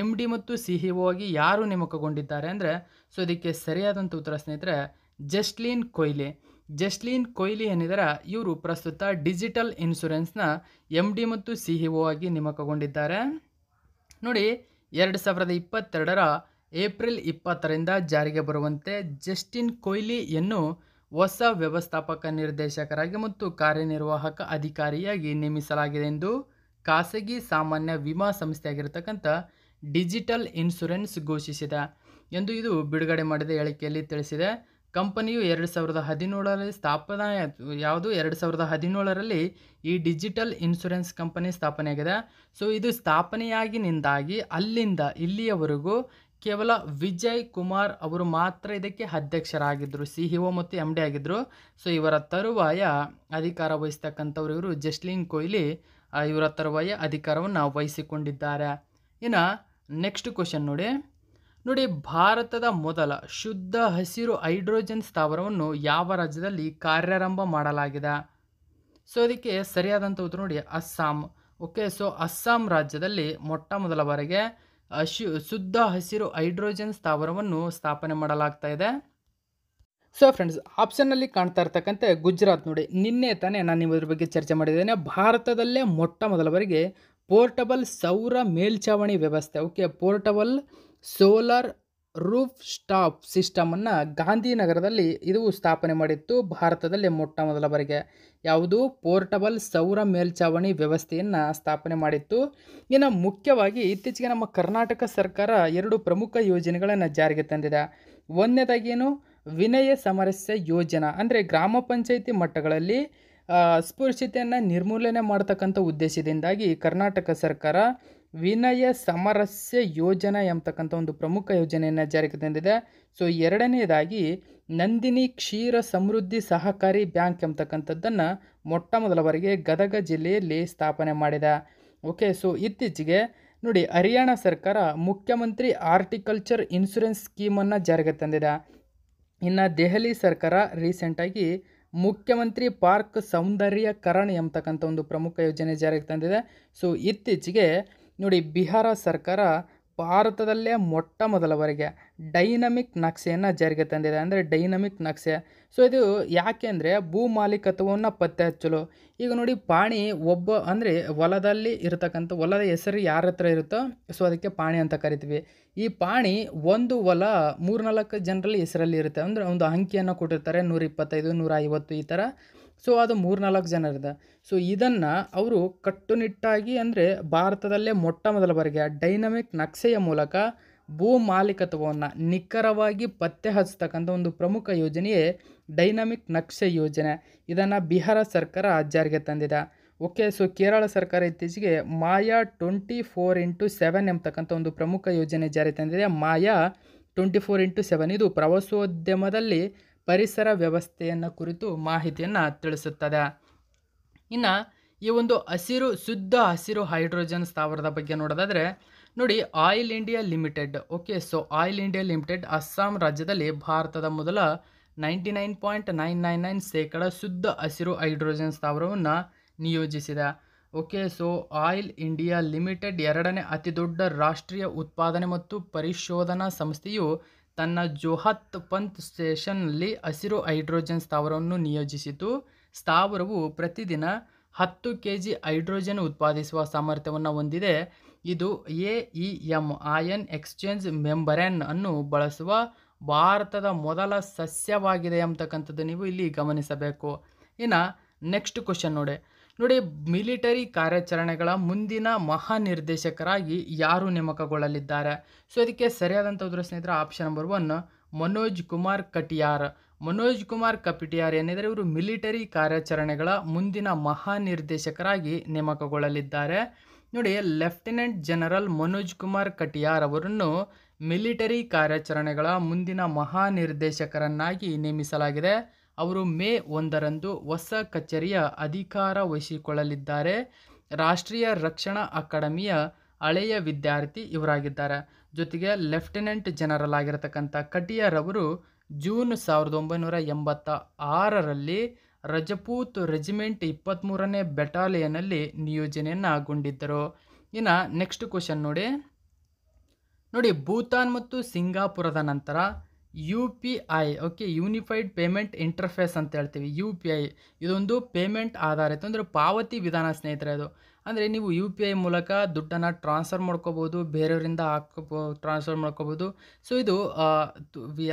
ಎಮ್ ಡಿ ಮತ್ತು ಸಿ ಇ ಒ ಆಗಿ ಯಾರು ನೇಮಕಗೊಂಡಿದ್ದಾರೆ ಅಂದರೆ ಸೊ ಇದಕ್ಕೆ ಸರಿಯಾದಂಥ ಉತ್ತರ ಸ್ನೇಹಿತರೆ ಜಸ್ಟ್ಲೀನ್ ಕೊಹ್ಲಿ ಜಸ್ಟ್ಲೀನ್ ಕೊಹ್ಲಿ ಏನಿದ್ದಾರೆ ಇವರು ಪ್ರಸ್ತುತ ಡಿಜಿಟಲ್ ಇನ್ಶೂರೆನ್ಸ್ನ ಎಮ್ ಡಿ ಮತ್ತು ಸಿ ಇ ಒ ಆಗಿ ನೇಮಕಗೊಂಡಿದ್ದಾರೆ ನೋಡಿ ಎರಡು ಸಾವಿರದ ಇಪ್ಪತ್ತೆರಡರ ಏಪ್ರಿಲ್ ಇಪ್ಪತ್ತರಿಂದ ಜಾರಿಗೆ ಬರುವಂತೆ ಜಸ್ಟಿನ್ ಕೊಹ್ಲಿಯನ್ನು ಹೊಸ ವ್ಯವಸ್ಥಾಪಕ ನಿರ್ದೇಶಕರಾಗಿ ಮತ್ತು ಕಾರ್ಯನಿರ್ವಾಹಕ ಅಧಿಕಾರಿಯಾಗಿ ನೇಮಿಸಲಾಗಿದೆ ಎಂದು ಖಾಸಗಿ ಸಾಮಾನ್ಯ ವಿಮಾ ಸಂಸ್ಥೆಯಾಗಿರ್ತಕ್ಕಂಥ ಡಿಜಿಟಲ್ ಇನ್ಶೂರೆನ್ಸ್ ಘೋಷಿಸಿದೆ ಎಂದು ಇದು ಬಿಡುಗಡೆ ಮಾಡಿದ ಹೇಳಿಕೆಯಲ್ಲಿ ತಿಳಿಸಿದೆ ಕಂಪನಿಯು ಎರಡು ಸಾವಿರದ ಹದಿನೇಳರಲ್ಲಿ ಸ್ಥಾಪನಾ ಯಾವುದು ಎರಡು ಸಾವಿರದ ಹದಿನೇಳರಲ್ಲಿ ಈ ಡಿಜಿಟಲ್ ಇನ್ಶೂರೆನ್ಸ್ ಕಂಪನಿ ಸ್ಥಾಪನೆಯಾಗಿದೆ ಸೊ ಇದು ಸ್ಥಾಪನೆಯಾಗಿನಿಂದಾಗಿ ಅಲ್ಲಿಂದ ಇಲ್ಲಿಯವರೆಗೂ ಕೇವಲ ವಿಜಯ್ ಕುಮಾರ್ ಅವರು ಮಾತ್ರ ಇದಕ್ಕೆ ಅಧ್ಯಕ್ಷರಾಗಿದ್ದರು ಸಿ ಇ ಒ ಮತ್ತು ಎಮ್ ಡಿ ಆಗಿದ್ದರು ಸೊ ಇವರ ತರುವಾಯ ಅಧಿಕಾರ ವಹಿಸ್ತಕ್ಕಂಥವ್ರು ಇವರು ಜಸ್ಲಿನ್ ಕೊಹ್ಲಿ ಇವರ ತರುವಾಯ ಅಧಿಕಾರವನ್ನು ವಹಿಸಿಕೊಂಡಿದ್ದಾರೆ ಇನ್ನು ನೆಕ್ಸ್ಟ್ ಕ್ವಶನ್ ನೋಡಿ ನೋಡಿ ಭಾರತದ ಮೊದಲ ಶುದ್ಧ ಹಸಿರು ಹೈಡ್ರೋಜನ್ ಸ್ಥಾವರವನ್ನು ಯಾವ ರಾಜ್ಯದಲ್ಲಿ ಕಾರ್ಯಾರಂಭ ಮಾಡಲಾಗಿದೆ ಸೊ ಅದಕ್ಕೆ ಸರಿಯಾದಂಥ ಉತ್ತರ ನೋಡಿ ಅಸ್ಸಾಂ ಓಕೆ ಸೊ ಅಸ್ಸಾಂ ರಾಜ್ಯದಲ್ಲಿ ಮೊಟ್ಟ ಮೊದಲ ಬಾರಿಗೆ ಶು ಶುದ್ಧ ಹಸಿರು ಹೈಡ್ರೋಜನ್ ಸ್ಥಾವರವನ್ನು ಸ್ಥಾಪನೆ ಮಾಡಲಾಗ್ತಾ ಇದೆ ಸೊ ಫ್ರೆಂಡ್ಸ್ ಆಪ್ಷನ್ನಲ್ಲಿ ಕಾಣ್ತಾ ಇರ್ತಕ್ಕಂತೆ ಗುಜರಾತ್ ನೋಡಿ ನಿನ್ನೆ ತಾನೇ ನಾನು ನಿಮ್ಮದ್ರ ಬಗ್ಗೆ ಚರ್ಚೆ ಮಾಡಿದ್ದೇನೆ ಭಾರತದಲ್ಲೇ ಮೊಟ್ಟ ಮೊದಲ ಬಾರಿಗೆ ಪೋರ್ಟಬಲ್ ಸೌರ ಮೇಲ್ಛಾವಣಿ ವ್ಯವಸ್ಥೆ okay portable solar rooftop ಸಿಸ್ಟಮನ್ನು ಗಾಂಧಿನಗರದಲ್ಲಿ ಇದು ಸ್ಥಾಪನೆ ಮಾಡಿತ್ತು ಭಾರತದಲ್ಲಿ ಮೊಟ್ಟ ಮೊದಲ ಬಾರಿಗೆ ಯಾವುದು ಪೋರ್ಟಬಲ್ ಸೌರ ಮೇಲ್ಛಾವಣಿ ವ್ಯವಸ್ಥೆಯನ್ನು ಸ್ಥಾಪನೆ ಮಾಡಿತ್ತು ಇನ್ನು ಮುಖ್ಯವಾಗಿ ಇತ್ತೀಚೆಗೆ ನಮ್ಮ ಕರ್ನಾಟಕ ಸರ್ಕಾರ ಎರಡು ಪ್ರಮುಖ ಯೋಜನೆಗಳನ್ನು ಜಾರಿಗೆ ತಂದಿದೆ ಒಂದನೇದಾಗಿ ಏನು ವಿನಯ ಸಮರಸ್ಯ ಯೋಜನಾ ಅಂದರೆ ಗ್ರಾಮ ಪಂಚಾಯಿತಿ ಮಟ್ಟಗಳಲ್ಲಿ ಅಸ್ಪೃಶ್ಯತೆಯನ್ನು ನಿರ್ಮೂಲನೆ ಮಾಡತಕ್ಕಂಥ ಉದ್ದೇಶದಿಂದಾಗಿ ಕರ್ನಾಟಕ ಸರ್ಕಾರ ವಿನಯ ಸಮರಸ್ಯ ಯೋಜನೆ ಎಂಬತಕ್ಕಂಥ ಒಂದು ಪ್ರಮುಖ ಯೋಜನೆಯನ್ನು ಜಾರಿಗೆ ತಂದಿದೆ ಸೊ ಎರಡನೇದಾಗಿ ನಂದಿನಿ ಕ್ಷೀರ ಸಮೃದ್ಧಿ ಸಹಕಾರಿ ಬ್ಯಾಂಕ್ ಎಂಬತಕ್ಕಂಥದ್ದನ್ನು ಮೊಟ್ಟ ಮೊದಲ ಬಾರಿಗೆ ಗದಗ ಜಿಲ್ಲೆಯಲ್ಲಿ ಸ್ಥಾಪನೆ ಮಾಡಿದ ಓಕೆ ಸೊ ಇತ್ತೀಚೆಗೆ ನೋಡಿ ಹರಿಯಾಣ ಸರ್ಕಾರ ಮುಖ್ಯಮಂತ್ರಿ ಆರ್ಟಿಕಲ್ಚರ್ ಇನ್ಶೂರೆನ್ಸ್ ಸ್ಕೀಮನ್ನು ಜಾರಿಗೆ ತಂದಿದೆ ಇನ್ನು ದೆಹಲಿ ಸರ್ಕಾರ ರೀಸೆಂಟಾಗಿ ಮುಖ್ಯಮಂತ್ರಿ ಪಾರ್ಕ್ ಸೌಂದರ್ಯಕರಣ ಎಂಬತಕ್ಕಂಥ ಒಂದು ಪ್ರಮುಖ ಯೋಜನೆ ಜಾರಿಗೆ ತಂದಿದೆ ಸೊ ಇತ್ತೀಚೆಗೆ ನೋಡಿ ಬಿಹಾರ ಸರ್ಕಾರ ಭಾರತದಲ್ಲೇ ಮೊಟ್ಟ ಮೊದಲವರೆಗೆ ಡೈನಮಿಕ್ ನಕ್ಷೆಯನ್ನು ಜಾರಿಗೆ ತಂದಿದೆ ಅಂದರೆ ಡೈನಮಿಕ್ ನಕ್ಷೆ ಸೊ ಇದು ಅಂದರೆ ಭೂ ಮಾಲೀಕತ್ವವನ್ನು ಪತ್ತೆ ಹಚ್ಚಲು ಈಗ ನೋಡಿ ಪಾಣಿ ಒಬ್ಬ ಅಂದರೆ ಹೊಲದಲ್ಲಿ ಇರತಕ್ಕಂಥ ಹೊಲದ ಹೆಸರು ಯಾರ ಹತ್ರ ಇರುತ್ತೋ ಸೊ ಅದಕ್ಕೆ ಪಾಣಿ ಅಂತ ಕರಿತೀವಿ ಈ ಪಾಣಿ ಒಂದು ಹೊಲ ಮೂರ್ನಾಲ್ಕು ಜನರಲ್ಲಿ ಹೆಸರಲ್ಲಿ ಇರುತ್ತೆ ಅಂದರೆ ಒಂದು ಅಂಕಿಯನ್ನು ಕೊಟ್ಟಿರ್ತಾರೆ ನೂರ ಇಪ್ಪತ್ತೈದು ನೂರ ಐವತ್ತು ಈ ಥರ ಸೊ ಅದು ಮೂರ್ನಾಲ್ಕು ಜನರಿದೆ ಸೊ ಇದನ್ನು ಅವರು ಕಟ್ಟುನಿಟ್ಟಾಗಿ ಅಂದರೆ ಭಾರತದಲ್ಲೇ ಮೊಟ್ಟ ಮೊದಲ ಬಾರಿಗೆ ಡೈನಮಿಕ್ ನಕ್ಷೆಯ ಮೂಲಕ ಭೂ ಮಾಲೀಕತ್ವವನ್ನು ನಿಖರವಾಗಿ ಪತ್ತೆ ಹಚ್ಚತಕ್ಕಂಥ ಒಂದು ಪ್ರಮುಖ ಯೋಜನೆಯೇ ಡೈನಮಿಕ್ ನಕ್ಷೆ ಯೋಜನೆ ಇದನ್ನು ಬಿಹಾರ ಸರ್ಕಾರ ಜಾರಿಗೆ ತಂದಿದೆ ಓಕೆ ಸೊ ಕೇರಳ ಸರ್ಕಾರ ಇತ್ತೀಚೆಗೆ Maya twenty four into seven ಎಂಬತಕ್ಕಂಥ ಒಂದು ಪ್ರಮುಖ ಯೋಜನೆ ಜಾರಿ ತಂದಿದೆ Maya twenty four into seven ಇದು ಪ್ರವಾಸೋದ್ಯಮದಲ್ಲಿ ಪರಿಸರ ವ್ಯವಸ್ಥೆಯನ್ನು ಕುರಿತು ಮಾಹಿತಿಯನ್ನು ತಿಳಿಸುತ್ತದೆ ಇನ್ನು ಈ ಒಂದು ಹಸಿರು ಶುದ್ಧ ಹಸಿರು ಹೈಡ್ರೋಜನ್ ಸ್ಥಾವರದ ಬಗ್ಗೆ ನೋಡೋದಾದರೆ ನೋಡಿ Oil India Limited okay so Oil India Limited Assam ರಾಜ್ಯದಲ್ಲಿ ಭಾರತದ ಮೊದಲ ninety nine point nine nine nine ಶೇಕಡ ಶುದ್ಧ ಹಸಿರು ಹೈಡ್ರೋಜನ್ ಸ್ಥಾವರವನ್ನು ನಿಯೋಜಿಸಿದೆ okay so Oil India Limited ಎರಡನೇ ಅತಿದೊಡ್ಡ ರಾಷ್ಟ್ರೀಯ ಉತ್ಪಾದನೆ ಮತ್ತು ಪರಿಶೋಧನಾ ಸಂಸ್ಥೆಯು ತನ್ನ ಜೋಹತ್ ಪಂತ್ ಸ್ಟೇಷನ್ನಲ್ಲಿ ಹಸಿರು ಹೈಡ್ರೋಜನ್ ಸ್ಥಾವರವನ್ನು ನಿಯೋಜಿಸಿತು ಸ್ಥಾವರವು ಪ್ರತಿದಿನ ಹತ್ತು ಕೆ ಜಿ ಹೈಡ್ರೋಜನ್ ಉತ್ಪಾದಿಸುವ ಸಾಮರ್ಥ್ಯವನ್ನು ಹೊಂದಿದೆ ಇದು A E M ion exchange membrane ಅನ್ನು ಬಳಸುವ ಭಾರತದ ಮೊದಲ ಸಸ್ಯವಾಗಿದೆ ಅಂತಕ್ಕಂಥದ್ದು ನೀವು ಇಲ್ಲಿ ಗಮನಿಸಬೇಕು ಇನ್ನು ನೆಕ್ಸ್ಟ್ ಕ್ವಶನ್ ನೋಡಿ ನೋಡಿ ಮಿಲಿಟರಿ ಕಾರ್ಯಾಚರಣೆಗಳ ಮುಂದಿನ ಮಹಾನಿರ್ದೇಶಕರಾಗಿ ಯಾರು ನೇಮಕಗೊಳ್ಳಲಿದ್ದಾರೆ ಸೊ ಇದಕ್ಕೆ ಸರಿಯಾದಂಥ ಉತ್ತರ ಸ್ನೇಹಿತರ option number one Manoj Kumar Katiyar Manoj Kumar Katiyar ಏನಿದ್ದಾರೆ ಇವರು ಮಿಲಿಟರಿ ಕಾರ್ಯಾಚರಣೆಗಳ ಮುಂದಿನ ಮಹಾನಿರ್ದೇಶಕರಾಗಿ ನೇಮಕಗೊಳ್ಳಲಿದ್ದಾರೆ ನೋಡಿ ಲೆಫ್ಟಿನೆಂಟ್ ಜನರಲ್ ಮನೋಜ್ ಕುಮಾರ್ ಕಟಿಯಾರ್ ಅವರನ್ನು ಮಿಲಿಟರಿ ಕಾರ್ಯಾಚರಣೆಗಳ ಮುಂದಿನ ಮಹಾನಿರ್ದೇಶಕರನ್ನಾಗಿ ನೇಮಿಸಲಾಗಿದೆ ಅವರು ಮೇ ಒಂದರಂದು ಹೊಸ ಕಚೇರಿಯ ಅಧಿಕಾರ ವಹಿಸಿಕೊಳ್ಳಲಿದ್ದಾರೆ ರಾಷ್ಟ್ರೀಯ ರಕ್ಷಣಾ ಅಕಾಡೆಮಿಯ ಹಳೆಯ ವಿದ್ಯಾರ್ಥಿ ಇವರಾಗಿದ್ದಾರೆ ಜೊತೆಗೆ ಲೆಫ್ಟಿನೆಂಟ್ ಜನರಲ್ ಆಗಿರತಕ್ಕಂಥ ಕಟಿಯರ್ ಅವರು ಜೂನ್ ಸಾವಿರದ ಒಂಬೈನೂರ ಎಂಬತ್ತ ಆರರಲ್ಲಿ ರಜಪೂತ್ ರೆಜಿಮೆಂಟ್ ಇಪ್ಪತ್ತ್ಮೂರನೇ ಬೆಟಾಲಿಯನ್ನಲ್ಲಿ ನಿಯೋಜನೆಯನ್ನಾಗೊಂಡಿದ್ದರು ಇನ್ನು ನೆಕ್ಸ್ಟ್ ಕ್ವಶನ್ ನೋಡಿ ನೋಡಿ ಭೂತಾನ್ ಮತ್ತು ಸಿಂಗಾಪುರದ ನಂತರ U P I okay unified payment interface ಅಂತ ಹೇಳ್ತೀವಿ ಯು ಪಿ ಐ ಇದೊಂದು ಪೇಮೆಂಟ್ ಆಧಾರಿತ ಅಂದರೆ ಪಾವತಿ ವಿಧಾನ ಸ್ನೇಹಿತರೆ ಅದು ಅಂದರೆ ನೀವು ಯು ಪಿ ಐ ಮೂಲಕ ದುಡ್ಡನ್ನು ಟ್ರಾನ್ಸ್ಫರ್ ಮಾಡ್ಕೋಬೋದು ಬೇರೆಯವರಿಂದ ಹಾಕೋಬೋ ಟ್ರಾನ್ಸ್ಫರ್ ಮಾಡ್ಕೋಬೋದು ಸೊ ಇದು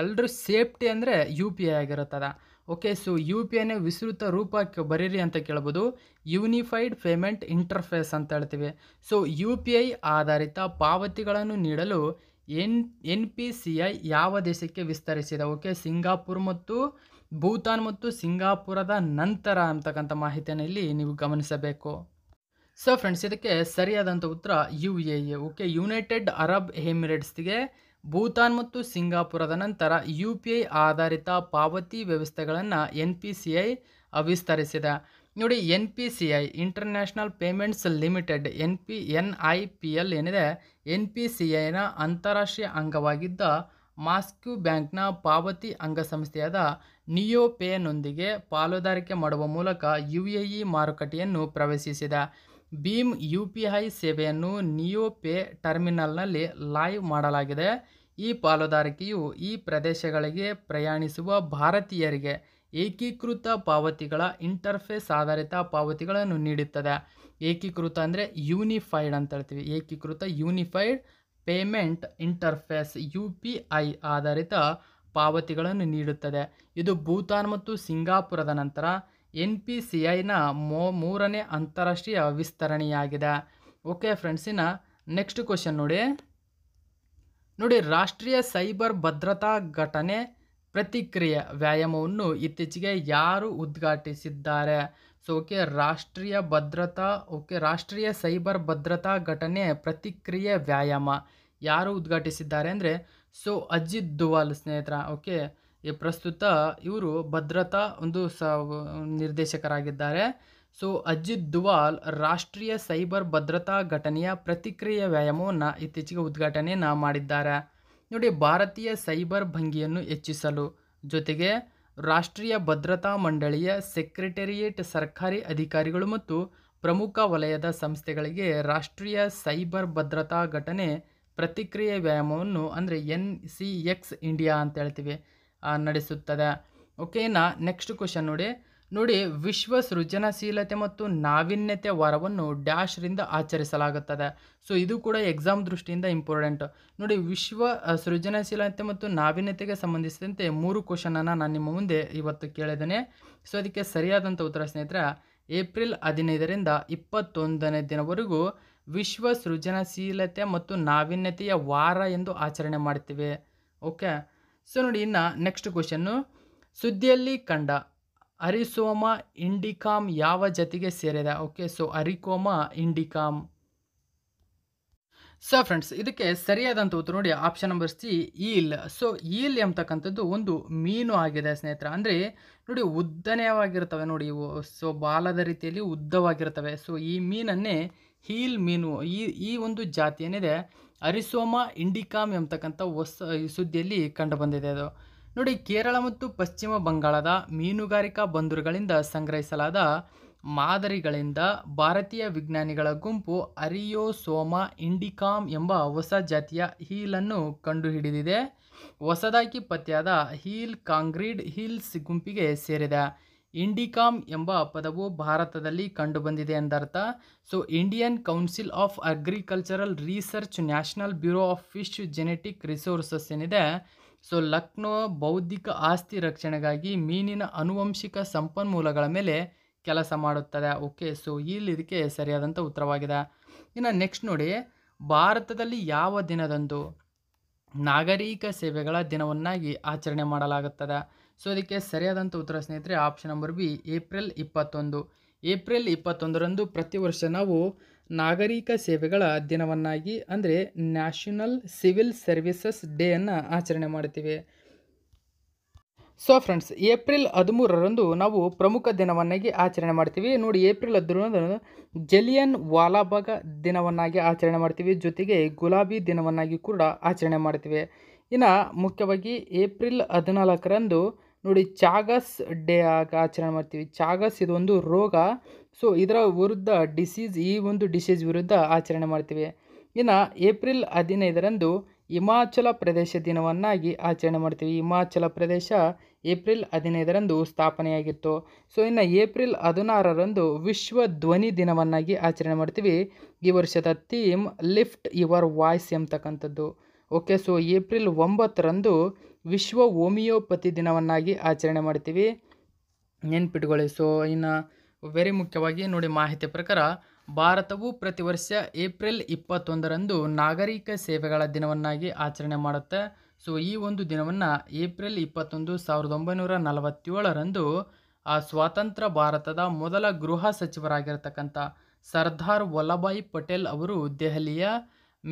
ಎಲ್ಲರೂ ಸೇಫ್ಟಿ ಅಂದರೆ ಯು ಪಿ ಐ ಆಗಿರುತ್ತದ ಓಕೆ ಸೊ ಯು ಪಿ ಐನ ವಿಸ್ತೃತ ರೂಪಕ್ಕೆ ಬರೀರಿ ಅಂತ ಕೇಳ್ಬೋದು ಯೂನಿಫೈಡ್ ಪೇಮೆಂಟ್ ಇಂಟರ್ಫೇಸ್ ಅಂತ ಹೇಳ್ತೀವಿ ಸೊ ಯು ಪಿ ಐ ಆಧಾರಿತ ಪಾವತಿಗಳನ್ನು ನೀಡಲು N N P C I ಯಾವ ದೇಶಕ್ಕೆ ವಿಸ್ತರಿಸಿದೆ ಓಕೆ ಸಿಂಗಾಪುರ್ ಮತ್ತು ಭೂತಾನ್ ಮತ್ತು ಸಿಂಗಾಪುರದ ನಂತರ ಅಂತಕ್ಕಂಥ ಮಾಹಿತಿಯನ್ನು ಇಲ್ಲಿ ನೀವು ಗಮನಿಸಬೇಕು ಸೊ ಫ್ರೆಂಡ್ಸ್ ಇದಕ್ಕೆ ಸರಿಯಾದಂಥ ಉತ್ತರ U A A okay United Arab ಎಮಿರೇಟ್ಸ್ಗೆ ಭೂತಾನ್ ಮತ್ತು ಸಿಂಗಾಪುರದ ನಂತರ ಯು ಪಿ ಐ ಆಧಾರಿತ ಪಾವತಿ ವ್ಯವಸ್ಥೆಗಳನ್ನು ಎನ್ ಪಿ ಸಿ ಐ ವಿಸ್ತರಿಸಿದೆ ನೋಡಿ N P C I international payments limited N P N I P L ಏನಿದೆ ಎನ್ ಪಿ ಸಿ ಐನ ಅಂತಾರಾಷ್ಟ್ರೀಯ ಅಂಗವಾಗಿದ್ದ ಮಾಸ್ಕ್ಯೂ ಬ್ಯಾಂಕ್ನ ಪಾವತಿ ಅಂಗಸಂಸ್ಥೆಯಾದ ಪೇನೊಂದಿಗೆ ಪಾಲುದಾರಿಕೆ ಮಾಡುವ ಮೂಲಕ ಯು ಎ ಇ ಮಾರುಕಟ್ಟೆಯನ್ನು ಪ್ರವೇಶಿಸಿದೆ ಭೀಮ್ ಯು ಪಿ ಐ ಸೇವೆಯನ್ನು ಪೇ ಟರ್ಮಿನಲ್ನಲ್ಲಿ ಲೈವ್ ಮಾಡಲಾಗಿದೆ ಈ ಪಾಲುದಾರಿಕೆಯು ಈ ಪ್ರದೇಶಗಳಿಗೆ ಪ್ರಯಾಣಿಸುವ ಭಾರತೀಯರಿಗೆ ಏಕೀಕೃತ ಪಾವತಿಗಳ ಇಂಟರ್ಫೇಸ್ ಆಧಾರಿತ ಪಾವತಿಗಳನ್ನು ನೀಡುತ್ತದೆ ಏಕೀಕೃತ ಅಂದರೆ ಯೂನಿಫೈಡ್ ಅಂತ ಹೇಳ್ತೀವಿ ಏಕೀಕೃತ unified payment interface U P I ಆಧಾರಿತ ಪಾವತಿಗಳನ್ನು ನೀಡುತ್ತದೆ ಇದು ಭೂತಾನ್ ಮತ್ತು ಸಿಂಗಾಪುರದ ನಂತರ ಎನ್ ಪಿ ಸಿ ಐನ ಮೋ ಮೂರನೇ ಅಂತಾರಾಷ್ಟ್ರೀಯ ವಿಸ್ತರಣೆಯಾಗಿದೆ ಓಕೆ ಫ್ರೆಂಡ್ಸಿನ ನೆಕ್ಸ್ಟ್ ಕ್ವಶನ್ ನೋಡಿ ನೋಡಿ ರಾಷ್ಟ್ರೀಯ ಸೈಬರ್ ಭದ್ರತಾ ಘಟನೆ ಪ್ರತಿಕ್ರಿಯೆ ವ್ಯಾಯಾಮವನ್ನು ಇತ್ತೀಚೆಗೆ ಯಾರು ಉದ್ಘಾಟಿಸಿದ್ದಾರೆ ಸೊ ಓಕೆ ರಾಷ್ಟ್ರೀಯ ಭದ್ರತಾ ಓಕೆ ರಾಷ್ಟ್ರೀಯ ಸೈಬರ್ ಭದ್ರತಾ ಘಟನೆ ಪ್ರತಿಕ್ರಿಯೆ ವ್ಯಾಯಾಮ ಯಾರು ಉದ್ಘಾಟಿಸಿದ್ದಾರೆ ಅಂದರೆ ಸೊ ಅಜಿತ್ ದುವಾಲ್ ಸ್ನೇಹಿತರ ಓಕೆ ಪ್ರಸ್ತುತ ಇವರು ಭದ್ರತಾ ಒಂದು ಸ ನಿರ್ದೇಶಕರಾಗಿದ್ದಾರೆ ಸೊ ಅಜಿತ್ ದುವಾಲ್ ರಾಷ್ಟ್ರೀಯ ಸೈಬರ್ ಭದ್ರತಾ ಘಟನೆಯ ಪ್ರತಿಕ್ರಿಯೆ ವ್ಯಾಯಾಮವನ್ನು ಇತ್ತೀಚೆಗೆ ಉದ್ಘಾಟನೆಯನ್ನು ಮಾಡಿದ್ದಾರೆ ನೋಡಿ ಭಾರತೀಯ ಸೈಬರ್ ಭಂಗಿಯನ್ನು ಹೆಚ್ಚಿಸಲು ಜೊತೆಗೆ ರಾಷ್ಟ್ರೀಯ ಭದ್ರತಾ ಮಂಡಳಿಯ ಸೆಕ್ರೆಟರಿಯೇಟ್ ಸರ್ಕಾರಿ ಅಧಿಕಾರಿಗಳು ಮತ್ತು ಪ್ರಮುಖ ವಲಯದ ಸಂಸ್ಥೆಗಳಿಗೆ ರಾಷ್ಟ್ರೀಯ ಸೈಬರ್ ಭದ್ರತಾ ಘಟನೆ ಪ್ರತಿಕ್ರಿಯೆ ವ್ಯಾಯಾಮವನ್ನು ಅಂದರೆ ಎನ್ ಸಿ ಎಕ್ಸ್ ಇಂಡಿಯಾ ಅಂತ ಹೇಳ್ತೀವಿ ನಡೆಸುತ್ತದೆ ಓಕೆನಾ ನೆಕ್ಸ್ಟ್ ಕ್ವಶನ್ ನೋಡಿ ನೋಡಿ ವಿಶ್ವ ಸೃಜನಶೀಲತೆ ಮತ್ತು ನಾವಿನ್ಯತೆ ವಾರವನ್ನು ಡ್ಯಾಶ್ರಿಂದ ಆಚರಿಸಲಾಗುತ್ತದೆ ಸೊ ಇದು ಕೂಡ ಎಕ್ಸಾಮ್ ದೃಷ್ಟಿಯಿಂದ ಇಂಪಾರ್ಟೆಂಟ್ ನೋಡಿ ವಿಶ್ವ ಸೃಜನಶೀಲತೆ ಮತ್ತು ನಾವಿನ್ಯತೆಗೆ ಸಂಬಂಧಿಸಿದಂತೆ ಮೂರು ಕ್ವಶನನ್ನು ನಾನು ನಿಮ್ಮ ಮುಂದೆ ಇವತ್ತು ಕೇಳಿದ್ದೇನೆ ಸೊ ಅದಕ್ಕೆ ಸರಿಯಾದಂಥ ಉತ್ತರ ಸ್ನೇಹಿತರೆ ಏಪ್ರಿಲ್ ಹದಿನೈದರಿಂದ ಇಪ್ಪತ್ತೊಂದನೇ ದಿನವರೆಗೂ ವಿಶ್ವ ಸೃಜನಶೀಲತೆ ಮತ್ತು ನಾವಿನ್ಯತೆಯ ವಾರ ಎಂದು ಆಚರಣೆ ಮಾಡ್ತೀವಿ ಓಕೆ ಸೊ ನೋಡಿ ಇನ್ನು ನೆಕ್ಸ್ಟ್ ಕ್ವಶನ್ನು ಸುದ್ದಿಯಲ್ಲಿ ಕಂಡ ಅರಿಸೋಮಾ ಇಂಡಿಕಾಮ್ ಯಾವ ಜಾತಿಗೆ ಸೇರಿದೆ ಓಕೆ ಸೊ ಅರಿಕೋಮಾ ಇಂಡಿಕಾಮ್ ಸೊ ಫ್ರೆಂಡ್ಸ್ ಇದಕ್ಕೆ ಸರಿಯಾದಂಥ ಉತ್ತರ ನೋಡಿ option number C eel so eel ಎಂಬತಕ್ಕಂಥದ್ದು ಒಂದು ಮೀನು ಆಗಿದೆ ಸ್ನೇಹಿತರ ಅಂದರೆ ನೋಡಿ ಉದ್ದನೆಯವಾಗಿರ್ತವೆ ನೋಡಿ ಇವು ಸೊ ಬಾಲದ ರೀತಿಯಲ್ಲಿ ಉದ್ದವಾಗಿರ್ತವೆ ಸೊ ಈ ಮೀನನ್ನೇ ಹೀಲ್ ಮೀನು ಈ ಈ ಒಂದು ಜಾತಿ ಏನಿದೆ ಅರಿಸೋಮ ಇಂಡಿಕಾಮ್ ಎಂಬತಕ್ಕಂಥ ಹೊಸ ಸುದ್ದಿಯಲ್ಲಿ ಕಂಡುಬಂದಿದೆ ಅದು ನೋಡಿ ಕೇರಳ ಮತ್ತು ಪಶ್ಚಿಮ ಬಂಗಾಳದ ಮೀನುಗಾರಿಕಾ ಬಂದರುಗಳಿಂದ ಸಂಗ್ರಹಿಸಲಾದ ಮಾದರಿಗಳಿಂದ ಭಾರತೀಯ ವಿಜ್ಞಾನಿಗಳ ಗುಂಪು ಅರಿಯೋ ಸೋಮಾ ಇಂಡಿಕಾಮ್ ಎಂಬ ಹೊಸ ಜಾತಿಯ ಹೀಲನ್ನು ಕಂಡುಹಿಡಿದಿದೆ ಹೊಸದಾಗಿ ಪತ್ತೆಯಾದ ಹೀಲ್ ಕಾಂಕ್ರೀಟ್ ಹೀಲ್ಸ್ ಗುಂಪಿಗೆ ಸೇರಿದೆ ಇಂಡಿಕಾಮ್ ಎಂಬ ಪದವು ಭಾರತದಲ್ಲಿ ಕಂಡುಬಂದಿದೆ ಎಂದರ್ಥ so Indian Council of Agricultural Research National Bureau of Fish Genetic Resources ಏನಿದೆ ಸೊ ಲಕ್ನೋ ಬೌದ್ಧಿಕ ಆಸ್ತಿ ರಕ್ಷಣೆಗಾಗಿ ಮೀನಿನ ಆನುವಂಶಿಕ ಸಂಪನ್ಮೂಲಗಳ ಮೇಲೆ ಕೆಲಸ ಮಾಡುತ್ತದೆ ಓಕೆ ಸೊ ಇಲ್ಲಿ ಇದಕ್ಕೆ ಸರಿಯಾದಂಥ ಉತ್ತರವಾಗಿದೆ ಇನ್ನು ನೆಕ್ಸ್ಟ್ ನೋಡಿ ಭಾರತದಲ್ಲಿ ಯಾವ ದಿನದಂದು ನಾಗರಿಕ ಸೇವೆಗಳ ದಿನವನ್ನಾಗಿ ಆಚರಣೆ ಮಾಡಲಾಗುತ್ತದೆ ಸೊ ಇದಕ್ಕೆ ಸರಿಯಾದಂಥ ಉತ್ತರ ಸ್ನೇಹಿತರೆ ಆಪ್ಷನ್ ನಂಬರ್ ಬಿ ಏಪ್ರಿಲ್ ಇಪ್ಪತ್ತೊಂದು ಏಪ್ರಿಲ್ ಇಪ್ಪತ್ತೊಂದರಂದು ಪ್ರತಿ ವರ್ಷ ನಾವು ನಾಗರಿಕ ಸೇವೆಗಳ ದಿನವನ್ನಾಗಿ ಅಂದರೆ ನ್ಯಾಷನಲ್ ಸಿವಿಲ್ ಸರ್ವಿಸಸ್ ಡೇಯನ್ನು ಆಚರಣೆ ಮಾಡ್ತೀವಿ ಸೊ ಫ್ರೆಂಡ್ಸ್ ಏಪ್ರಿಲ್ ಹದಿಮೂರರಂದು ನಾವು ಪ್ರಮುಖ ದಿನವನ್ನಾಗಿ ಆಚರಣೆ ಮಾಡ್ತೀವಿ ನೋಡಿ ಏಪ್ರಿಲ್ ಹದಿಮೂರರಂದು ಜಲಿಯನ್ ವಾಲಾಬಾಗ ದಿನವನ್ನಾಗಿ ಆಚರಣೆ ಮಾಡ್ತೀವಿ ಜೊತೆಗೆ ಗುಲಾಬಿ ದಿನವನ್ನಾಗಿ ಕೂಡ ಆಚರಣೆ ಮಾಡ್ತೀವಿ ಇನ್ನು ಮುಖ್ಯವಾಗಿ ಏಪ್ರಿಲ್ ಹದಿನಾಲ್ಕರಂದು ನೋಡಿ ಚಾಗಸ್ ಡೇ ಆಚರಣೆ ಮಾಡ್ತೀವಿ ಚಾಗಸ್ ಇದೊಂದು ರೋಗ ಸೊ ಇದರ ವಿರುದ್ಧ ಡಿಸೀಸ್ ಈ ಒಂದು ಡಿಸೀಸ್ ವಿರುದ್ಧ ಆಚರಣೆ ಮಾಡ್ತೀವಿ ಇನ್ನು ಏಪ್ರಿಲ್ ಹದಿನೈದರಂದು ಹಿಮಾಚಲ ಪ್ರದೇಶ ದಿನವನ್ನಾಗಿ ಆಚರಣೆ ಮಾಡ್ತೀವಿ ಹಿಮಾಚಲ ಪ್ರದೇಶ ಏಪ್ರಿಲ್ ಹದಿನೈದರಂದು ಸ್ಥಾಪನೆಯಾಗಿತ್ತು ಸೊ ಇನ್ನು ಏಪ್ರಿಲ್ ಹದಿನಾರರಂದು ವಿಶ್ವ ಧ್ವನಿ ದಿನವನ್ನಾಗಿ ಆಚರಣೆ ಮಾಡ್ತೀವಿ ಈ ವರ್ಷದ ಥೀಮ್ ಲಿಫ್ಟ್ ಯುವರ್ ವಾಯ್ಸ್ ಎಂಬತಕ್ಕಂಥದ್ದು ಓಕೆ ಸೊ ಏಪ್ರಿಲ್ ಒಂಬತ್ತರಂದು ವಿಶ್ವ ಹೋಮಿಯೋಪತಿ ದಿನವನ್ನಾಗಿ ಆಚರಣೆ ಮಾಡ್ತೀವಿ ನೆನ್ಪಿಟ್ಕೊಳ್ಳಿ ಸೊ ಇನ್ನು ವೆರಿ ಮುಖ್ಯವಾಗಿ ನೋಡಿ ಮಾಹಿತಿ ಪ್ರಕಾರ ಭಾರತವು ಪ್ರತಿ ವರ್ಷ ಏಪ್ರಿಲ್ ಇಪ್ಪತ್ತೊಂದರಂದು ನಾಗರಿಕ ಸೇವೆಗಳ ದಿನವನ್ನಾಗಿ ಆಚರಣೆ ಮಾಡುತ್ತೆ ಸೊ ಈ ಒಂದು ದಿನವನ್ನು ಏಪ್ರಿಲ್ ಇಪ್ಪತ್ತೊಂದು ಸಾವಿರದ ಒಂಬೈನೂರ ನಲವತ್ತೇಳರಂದು ಆ ಸ್ವಾತಂತ್ರ್ಯ ಭಾರತದ ಮೊದಲ ಗೃಹ ಸಚಿವರಾಗಿರ್ತಕ್ಕಂಥ ಸರ್ದಾರ್ ವಲ್ಲಭಾಯಿ ಪಟೇಲ್ ಅವರು ದೆಹಲಿಯ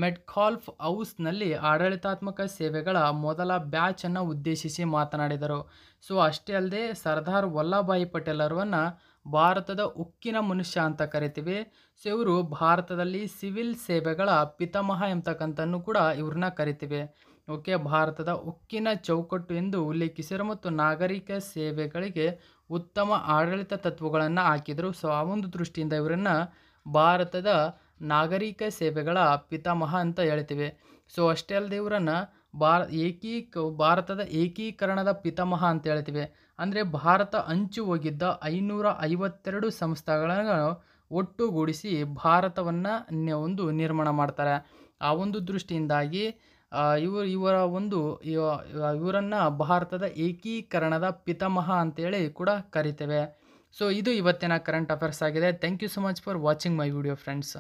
ಮೆಡ್ಕಾಲ್ಫ್ ಹೌಸ್ನಲ್ಲಿ ಆಡಳಿತಾತ್ಮಕ ಸೇವೆಗಳ ಮೊದಲ ಬ್ಯಾಚನ್ನು ಉದ್ದೇಶಿಸಿ ಮಾತನಾಡಿದರು ಸೊ ಅಷ್ಟೇ ಅಲ್ಲದೆ ಸರ್ದಾರ್ ವಲ್ಲಭಾಯಿ ಪಟೇಲ್ ಅವರನ್ನು ಭಾರತದ ಉಕ್ಕಿನ ಮನುಷ್ಯ ಅಂತ ಕರಿತೀವಿ ಸೊ ಇವರು ಭಾರತದಲ್ಲಿ ಸಿವಿಲ್ ಸೇವೆಗಳ ಪಿತಾಮಹ ಎಂಬತಕ್ಕಂಥನ್ನು ಕೂಡ ಇವ್ರನ್ನ ಕರಿತೀವಿ ಓಕೆ ಭಾರತದ ಉಕ್ಕಿನ ಚೌಕಟ್ಟು ಎಂದು ಉಲ್ಲೇಖಿಸಿದರು ಮತ್ತು ನಾಗರಿಕ ಸೇವೆಗಳಿಗೆ ಉತ್ತಮ ಆಡಳಿತ ತತ್ವಗಳನ್ನು ಹಾಕಿದರು ಸೊ ಆ ಒಂದು ದೃಷ್ಟಿಯಿಂದ ಇವರನ್ನು ಭಾರತದ ನಾಗರಿಕ ಸೇವೆಗಳ ಪಿತಾಮಹ ಅಂತ ಹೇಳ್ತೀವಿ ಸೊ ಅಷ್ಟೇ ಅಲ್ಲದೆ ಇವರನ್ನು ಭಾರ ಏಕೀಕ ಭಾರತದ ಏಕೀಕರಣದ ಪಿತಾಮಹ ಅಂತ ಹೇಳ್ತೀವಿ ಅಂದರೆ ಭಾರತ ಹಂಚು ಹೋಗಿದ್ದ ಐನೂರ ಐವತ್ತೆರಡು ಸಂಸ್ಥೆಗಳನ್ನು ಒಟ್ಟುಗೂಡಿಸಿ ಭಾರತವನ್ನು ಒಂದು ನಿರ್ಮಾಣ ಮಾಡ್ತಾರೆ ಆ ಒಂದು ದೃಷ್ಟಿಯಿಂದಾಗಿ ಇವರು ಇವರ ಒಂದು ಇವರನ್ನು ಭಾರತದ ಏಕೀಕರಣದ ಪಿತಾಮಹ ಅಂತೇಳಿ ಕೂಡ ಕರಿತೇವೆ ಸೊ ಇದು ಇವತ್ತಿನ ಕರೆಂಟ್ ಅಫೇರ್ಸ್ ಆಗಿದೆ thank you so much for watching my video friends